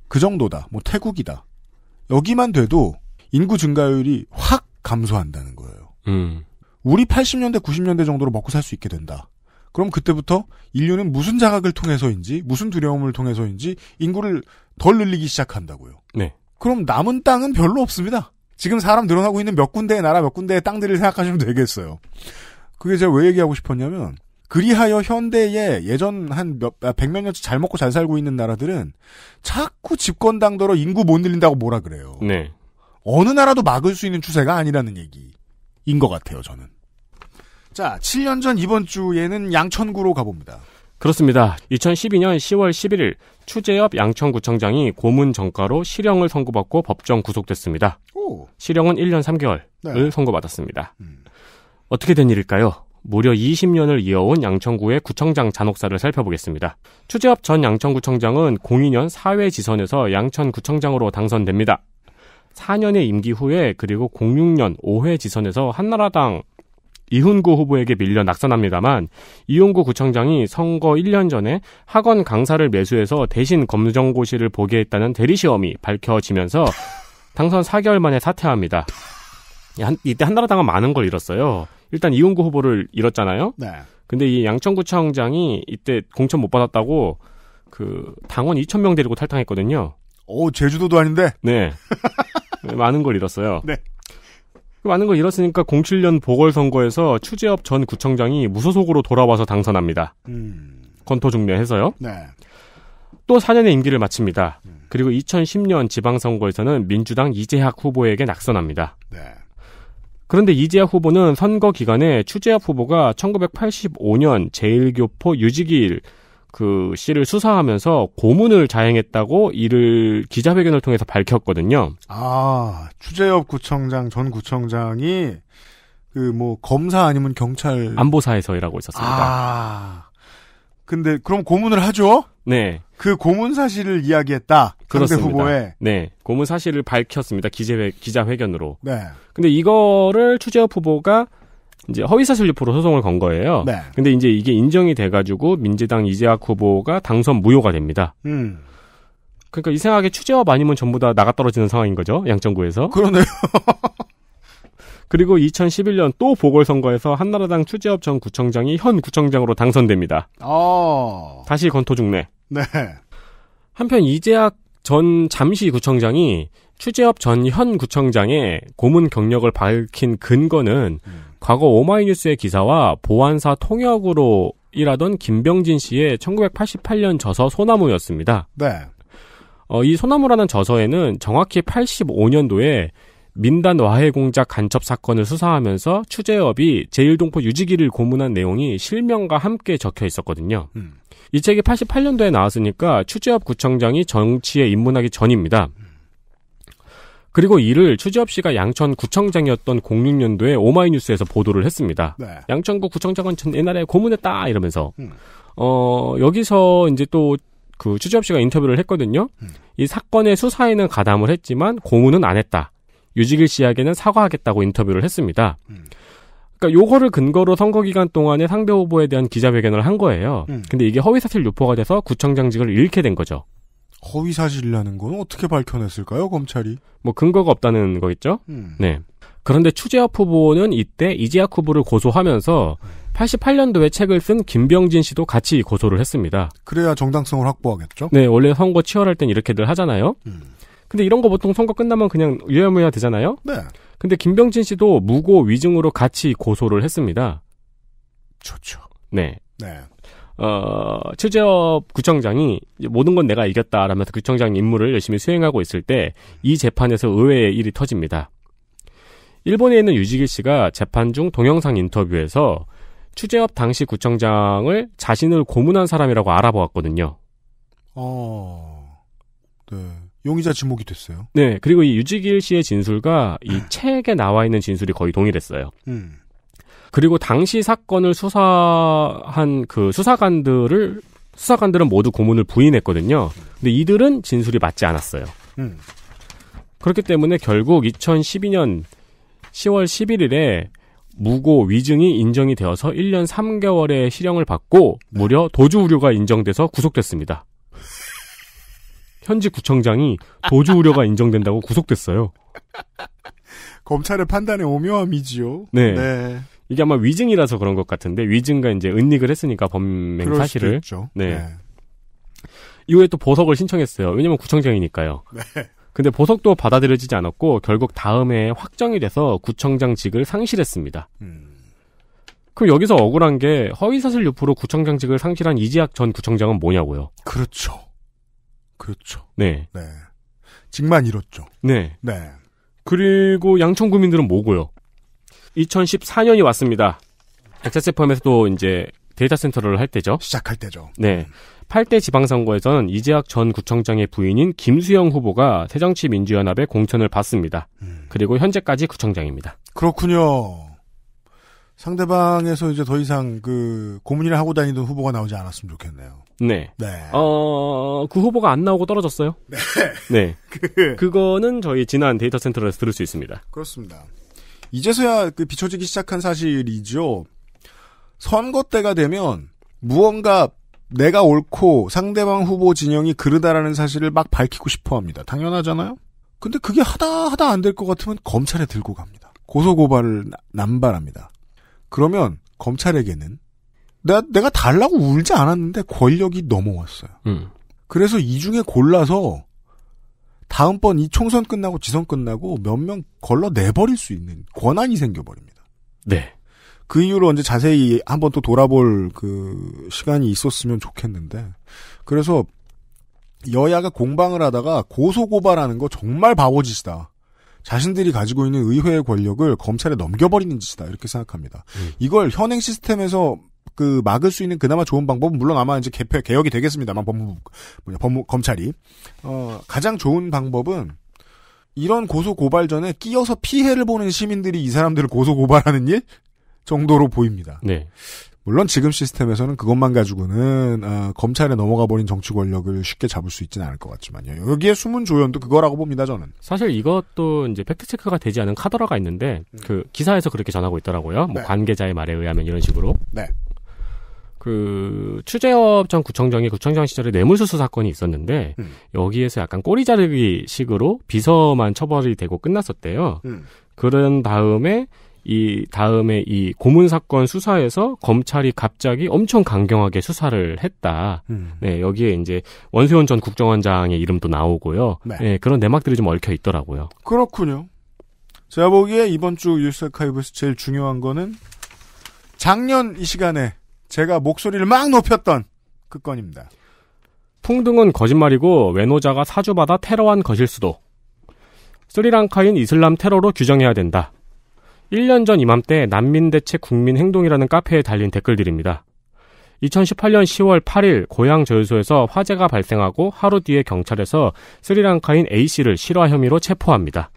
그 정도다. 뭐 태국이다. 여기만 돼도 인구 증가율이 확 감소한다는 거예요. 음. 우리 80년대 90년대 정도로 먹고 살 수 있게 된다. 그럼 그때부터 인류는 무슨 자각을 통해서인지 무슨 두려움을 통해서인지 인구를 덜 늘리기 시작한다고요. 네. 그럼 남은 땅은 별로 없습니다. 지금 사람 늘어나고 있는 몇 군데의 나라 몇 군데의 땅들을 생각하시면 되겠어요. 그게 제가 왜 얘기하고 싶었냐면 그리하여 현대에 예전 한 몇, 아, 백몇 년째 잘 먹고 잘 살고 있는 나라들은 자꾸 집권당도로 인구 못 늘린다고 뭐라 그래요. 네. 어느 나라도 막을 수 있는 추세가
아니라는 얘기인 것 같아요, 저는. 자, 7년 전 이번 주에는 양천구로 가봅니다. 그렇습니다. 2012년 10월 11일 추재엽 양천구청장이 고문 전과로 실형을 선고받고 법정 구속됐습니다. 오. 실형은 1년 3개월을 네. 선고받았습니다. 음. 어떻게 된 일일까요? 무려 20년을 이어온 양천구의 구청장 잔혹사를 살펴보겠습니다. 추재엽 전 양천구청장은 02년 사회지선에서 양천구청장으로 당선됩니다. 4년의 임기 후에 그리고 06년 5회 지선에서 한나라당 이훈구 후보에게 밀려 낙선합니다만 이용구 구청장이 선거 1년 전에 학원 강사를 매수해서 대신 검정고시를 보게 했다는 대리시험이 밝혀지면서 당선 4개월 만에 사퇴합니다. 이때 한나라당은 많은 걸 잃었어요. 일단 이용구 후보를 잃었잖아요. 네. 근데 이 양천구청장이 이때 공천 못 받았다고 그 당원 2천 명 데리고 탈당했거든요.
오 제주도도 아닌데.
네. (laughs) 많은 걸 잃었어요. 네. 많은 걸 잃었으니까 07년 보궐선거에서 추재업 전 구청장이 무소속으로 돌아와서 당선합니다. 음. 권토 중매해서요 네. 또 4년의 임기를 마칩니다. 음. 그리고 2010년 지방선거에서는 민주당 이재학 후보에게 낙선합니다. 네. 그런데 이재학 후보는 선거 기간에 추재학 후보가 1985년 제일교포 유지기일 그 씨를 수사하면서 고문을 자행했다고 이를 기자회견을 통해서 밝혔거든요.
아, 추재엽 구청장 전 구청장이 그 뭐 검사 아니면 경찰
안보사에서 일하고 있었습니다.
아. 근데 그럼 고문을 하죠? 네. 그 고문 사실을 이야기했다.
그렇습니다. 후보에. 네. 고문 사실을 밝혔습니다. 기재회, 기자회견으로. 네. 근데 이거를 추재엽 후보가 이제 허위사실 유포로 소송을 건 거예요. 네. 근데 이제 이게 인정이 돼가지고 민주당 이재학 후보가 당선 무효가 됩니다. 음. 그러니까 이상하게 취재업 아니면 전부 다 나가 떨어지는 상황인 거죠. 양천구에서. 그러네요. (laughs) 그리고 2011년 또 보궐선거에서 한나라당 추재업 전 구청장이 현 구청장으로 당선됩니다. 어. 다시 건토 중례. 네. 한편 이재학 전 잠시 구청장이 추재업 전 현 구청장의 고문 경력을 밝힌 근거는 음. 과거 오마이뉴스의 기사와 보안사 통역으로 일하던 김병진 씨의 1988년 저서 소나무였습니다. 네. 어, 이 소나무라는 저서에는 정확히 85년도에 민단 와해 공작 간첩 사건을 수사하면서 추재업이 제일동포 유지기를 고문한 내용이 실명과 함께 적혀 있었거든요. 음. 이 책이 88년도에 나왔으니까 추재업 구청장이 정치에 입문하기 전입니다. 음. 그리고 이를 추지엽 씨가 양천 구청장이었던 06년도에 오마이뉴스에서 보도를 했습니다. 네. 양천구 구청장은 옛날에 고문했다 이러면서 음. 어 여기서 이제 또 그 추지엽 씨가 인터뷰를 했거든요. 음. 이 사건의 수사에는 가담을 했지만 고문은 안 했다. 유지길 씨에게는 사과하겠다고 인터뷰를 했습니다. 음. 그니까 요거를 근거로 선거 기간 동안에 상대 후보에 대한 기자회견을 한 거예요. 음. 근데 이게 허위사실 유포가 돼서 구청장직을 잃게 된 거죠.
허위 사실이라는 건 어떻게 밝혀냈을까요, 검찰이?
뭐 근거가 없다는 거겠죠? 음. 네. 그런데 추재학 후보는 이때 이재학 후보를 고소하면서 88년도에 책을 쓴 김병진 씨도 같이 고소를 했습니다.
그래야 정당성을 확보하겠죠?
네, 원래 선거 치열할 땐 이렇게들 하잖아요. 음. 근데 이런 거 보통 선거 끝나면 그냥 유야무야 되잖아요? 네. 근데 김병진 씨도 무고 위증으로 같이 고소를 했습니다. 좋죠. 네. 네. 어, 최재업 구청장이 모든 건 내가 이겼다라면서 구청장 임무를 열심히 수행하고 있을 때 이 재판에서 의외의 일이 터집니다. 일본에 있는 유지길 씨가 재판 중 동영상 인터뷰에서 추재업 당시 구청장을 자신을 고문한 사람이라고 알아보았거든요.
어, 네. 용의자 지목이 됐어요.
네. 그리고 이 유지길 씨의 진술과 이 (clears throat) 책에 나와 있는 진술이 거의 동일했어요. 음. 그리고 당시 사건을 수사한 그 수사관들을 수사관들은 모두 고문을 부인했거든요. 근데 이들은 진술이 맞지 않았어요. 음. 그렇기 때문에 결국 2012년 10월 11일에 무고 위증이 인정이 되어서 1년 3개월의 실형을 받고 네. 무려 도주 우려가 인정돼서 구속됐습니다. 현지 구청장이 도주 우려가 (laughs) 인정된다고 구속됐어요. 검찰의
판단에 오묘함이지요. 네. 네.
이게 아마 위증이라서 그런 것 같은데 위증과 이제 은닉을 했으니까 범행 사실을. 네. 네. 이후에 또 보석을 신청했어요. 왜냐면 구청장이니까요. 네. 근데 보석도 받아들여지지 않았고 결국 다음에 확정이 돼서 구청장직을 상실했습니다. 음. 그럼 여기서 억울한 게 허위사실 유포로 구청장직을 상실한 이지학 전 구청장은 뭐냐고요? 그렇죠. 그렇죠. 네. 네. 직만 잃었죠. 네. 네. 그리고 양천 구민들은 뭐고요? 2014년이 왔습니다. 엑세스펌에서도 이제 데이터 센터를 할 때죠. 시작할 때죠. 네. 8대 음. 지방선거에서는 이재학 전 구청장의 부인인 김수영 후보가 새정치민주연합의 공천을 받습니다. 음. 그리고 현재까지 구청장입니다.
그렇군요. 상대방에서 이제 더 이상 그고문을 하고 다니던 후보가 나오지 않았으면 좋겠네요.
네. 네. 어, 그 후보가 안 나오고 떨어졌어요. 네. 네. (laughs) 그... 그거는 저희 지난 데이터 센터에서 들을 수 있습니다. 그렇습니다. 이제서야 그 비춰지기 시작한 사실이죠. 선거 때가 되면
무언가 내가 옳고 상대방 후보 진영이 그르다라는 사실을 막 밝히고 싶어 합니다. 당연하잖아요? 근데 그게 하다 하다 안 될 것 같으면 검찰에 들고 갑니다. 고소고발을 남발합니다. 그러면 검찰에게는 내가, 내가 달라고 울지 않았는데 권력이 넘어왔어요. 음. 그래서 이 중에 골라서 다음번 이 총선 끝나고 지선 끝나고 몇 명 걸러내버릴 수 있는 권한이 생겨버립니다. 네. 그이후로 언제 자세히 한번 또 돌아볼 그 시간이 있었으면 좋겠는데. 그래서 여야가 공방을 하다가 고소고발하는 거 정말 바보짓이다. 자신들이 가지고 있는 의회의 권력을 검찰에 넘겨버리는 짓이다. 이렇게 생각합니다. 음. 이걸 현행 시스템에서 그 막을 수 있는 그나마 좋은 방법은 물론 아마 이제 개표 개혁이 되겠습니다만 법무 뭐냐 법무 검찰이 어 가장 좋은 방법은 이런 고소 고발 전에 끼어서 피해를 보는 시민들이 이 사람들을 고소 고발하는 일 정도로 보입니다. 네. 물론 지금 시스템에서는 그것만 가지고는 어, 검찰에 넘어가 버린 정치 권력을 쉽게 잡을 수 있지는 않을 것 같지만요. 여기에 숨은 조연도 그거라고 봅니다 저는.
사실 이것도 이제 팩트 체크가 되지 않은 카더라가 있는데 음. 그 기사에서 그렇게 전하고 있더라고요. 뭐 네. 관계자의 말에 의하면 이런 식으로. 네. 그 추재업 전 구청장이 구청장 시절에 뇌물수수 사건이 있었는데 음. 여기에서 약간 꼬리 자르기 식으로 비서만 처벌이 되고 끝났었대요. 음. 그런 다음에 이 다음에 이 고문 사건 수사에서 검찰이 갑자기 엄청 강경하게 수사를 했다. 음. 네, 여기에 이제 원세훈 전 국정원장의 이름도 나오고요. 네. 네, 그런 내막들이 좀 얽혀 있더라고요.
그렇군요. 제가 보기에 이번 주 뉴스 아카이브에서 제일 중요한 거는 작년 이 시간에 제가 목소리를 막 높였던 그 건입니다.
풍등은 거짓말이고 외노자가 사주받아 테러한 것일 수도. 스리랑카인 이슬람 테러로 규정해야 된다. 1년 전 이맘때 난민대책 국민행동이라는 카페에 달린 댓글들입니다. 2018년 10월 8일 고향 저유소에서 화재가 발생하고 하루 뒤에 경찰에서 스리랑카인 A씨를 실화 혐의로 체포합니다.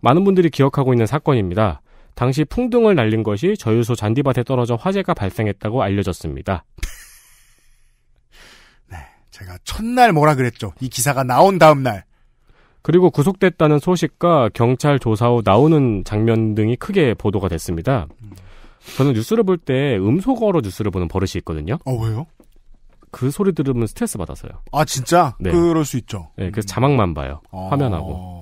많은 분들이 기억하고 있는 사건입니다. 당시 풍등을 날린 것이 저유소 잔디밭에 떨어져 화재가 발생했다고 알려졌습니다. (laughs)
네, 제가 첫날 뭐라 그랬죠. 이 기사가 나온
다음 날. 그리고 구속됐다는 소식과 경찰 조사 후 나오는 장면 등이 크게 보도가 됐습니다. 저는 뉴스를 볼 때 음소거로 뉴스를 보는 버릇이 있거든요. 어, 왜요? 그 소리 들으면 스트레스 받아서요.
아, 진짜? 네. 그럴 수 있죠.
네, 그래서 자막만 봐요. 어... 화면하고.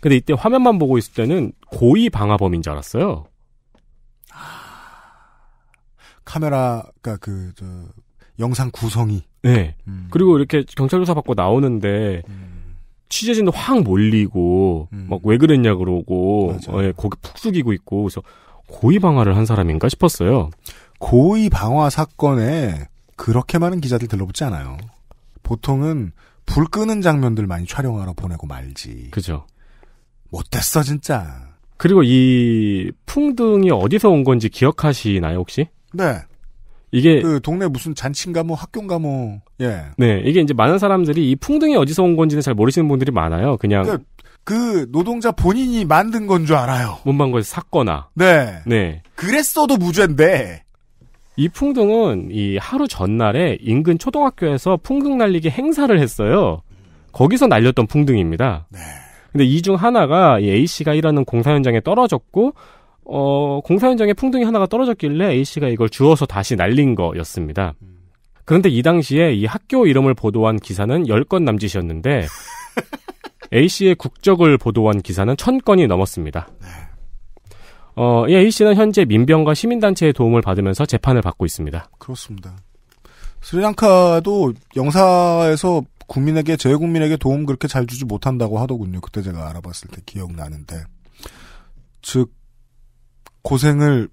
근데 이때 화면만 보고 있을 때는 고의 방화범인 줄 알았어요. 아. 카메라가
그, 저, 영상 구성이.
네. 음. 그리고 이렇게 경찰 조사 받고 나오는데, 음. 취재진도 확 몰리고, 음. 막왜 그랬냐 그러고, 맞 예, 거기 푹 숙이고 있고, 그래서 고의 방화를 한 사람인가 싶었어요. 고의 방화
사건에 그렇게 많은 기자들 들러붙지 않아요. 보통은 불 끄는 장면들 많이 촬영하러 보내고 말지.
그죠. 못됐어 진짜. 그리고 이 풍등이 어디서 온 건지 기억하시나요 혹시? 네. 이게 그
동네 무슨 잔치인가 뭐 학교인가 뭐 예.
네 이게 이제 많은 사람들이 이 풍등이 어디서 온 건지는 잘 모르시는 분들이 많아요. 그냥 그, 그 노동자 본인이 만든 건 줄 알아요. 못만 걸 샀거나. 네. 네.
그랬어도 무죄인데.
이 풍등은 이 하루 전날에 인근 초등학교에서 풍등 날리기 행사를 했어요. 거기서 날렸던 풍등입니다. 네. 근데 이 중 하나가 A 씨가 일하는 공사 현장에 떨어졌고 어 공사 현장에 풍등이 하나가 떨어졌길래 A 씨가 이걸 주워서 다시 날린 거였습니다. 그런데 이 당시에 이 학교 이름을 보도한 기사는 10건 남짓이었는데 (laughs) A씨의 국적을 보도한 기사는 1000건이 넘었습니다. 어, 이 A씨는 현재 민병과 시민단체의 도움을 받으면서 재판을 받고 있습니다.
그렇습니다. 스리랑카도 영사에서 국민에게 제 국민에게 도움 그렇게 잘 주지 못한다고 하더군요. 그때 제가 알아봤을 때 기억나는데 즉 고생을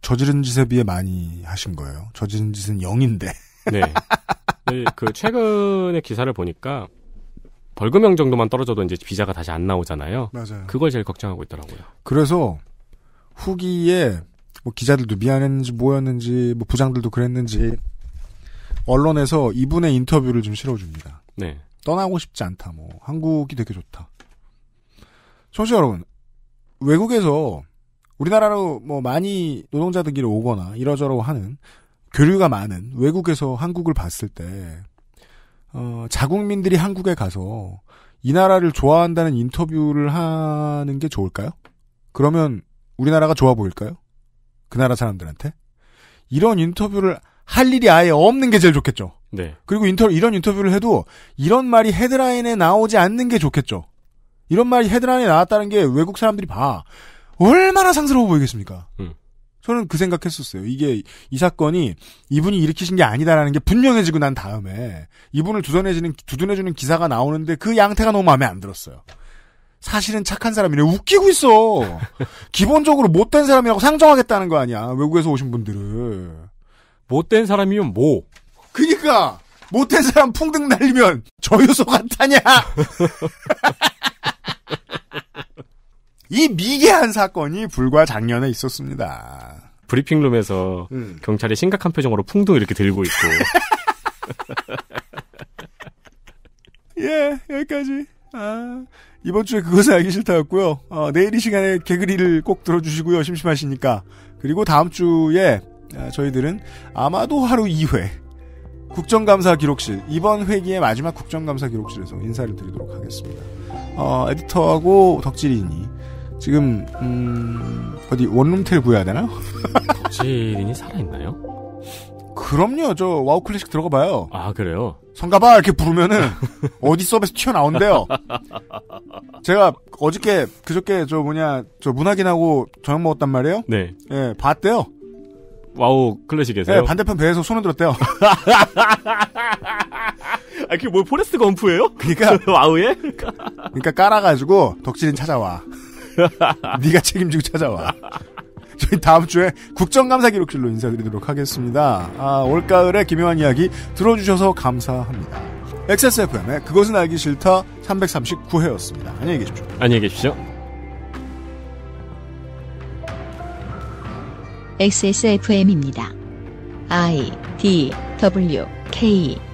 저지른 짓에 비해 많이 하신 거예요. 저지른 짓은 0인데
네. (laughs) 네 그최근의 기사를 보니까 벌금형 정도만 떨어져도 이제 비자가 다시 안 나오잖아요. 맞아요. 그걸 제일 걱정하고 있더라고요.
그래서 후기에 뭐 기자들도 미안했는지 뭐였는지 뭐 부장들도 그랬는지 언론에서 이분의 인터뷰를 좀 실어줍니다. 네. 떠나고 싶지 않다. 뭐 한국이 되게 좋다. 청취자 여러분, 외국에서 우리나라로 뭐 많이 노동자들끼리 오거나 이러저러 하는 교류가 많은 외국에서 한국을 봤을 때 어, 자국민들이 한국에 가서 이 나라를 좋아한다는 인터뷰를 하는 게 좋을까요? 그러면 우리나라가 좋아 보일까요? 그 나라 사람들한테 이런 인터뷰를 할 일이 아예 없는 게 제일 좋겠죠. 네. 그리고 인터 이런 인터뷰를 해도 이런 말이 헤드라인에 나오지 않는 게 좋겠죠. 이런 말이 헤드라인에 나왔다는 게 외국 사람들이 봐 얼마나 상스러워 보이겠습니까? 음. 저는 그 생각했었어요. 이게 이 사건이 이분이 일으키신 게 아니다라는 게 분명해지고 난 다음에 이분을 두둔해지는 두둔해주는 기사가 나오는데 그 양태가 너무 마음에 안 들었어요. 사실은 착한 사람이래. 웃기고 있어. (laughs) 기본적으로 못된 사람이라고 상정하겠다는 거 아니야. 외국에서 오신 분들은 못된 사람이면 뭐? 그니까 못한 사람 풍등 날리면 저유소가 타냐.
(laughs) 이 미개한 사건이 불과 작년에 있었습니다. 브리핑룸에서 음. 경찰이 심각한 표정으로 풍등 이렇게 들고 있고.
(laughs) 예, 여기까지. 아, 이번 주에 그것을 알기 싫다였고요. 어, 내일 이 시간에 개그리를 꼭 들어주시고요. 심심하시니까. 그리고 다음 주에 아, 저희들은 아마도 하루 2회 국정감사 기록실 이번 회기의 마지막 국정감사 기록실에서 인사를 드리도록 하겠습니다. 어, 에디터하고 덕질인이 지금 음, 어디 원룸텔 구해야 되나? 요
(laughs) 덕질인이 살아있나요?
그럼요. 저 와우 클래식 들어가 봐요. 아, 그래요? 성가봐! 이렇게 부르면은, 어디 서비스 튀어나온대요. 제가 어저께, 그저께, 저 뭐냐, 저 문학인하고 저녁 먹었단 말이에요? 네. 예, 봤대요.
와우 클래식에서요? 네,
반대편 배에서 손을 들었대요. (laughs) 아, 그게 뭐 포레스트 검프예요? 그러니까 (laughs) 와우에? 그러니까 깔아가지고 덕질인 찾아와. (laughs) 네가 책임지고 찾아와. 저희 다음 주에 국정감사 기록실로 인사드리도록 하겠습니다. 아, 올가을에 기묘한 이야기 들어주셔서 감사합니다. XSFM의 그것은 알기 싫다 339회였습니다. 안녕히 계십시오.
안녕히 계십시오.
XSFM입니다. I D W K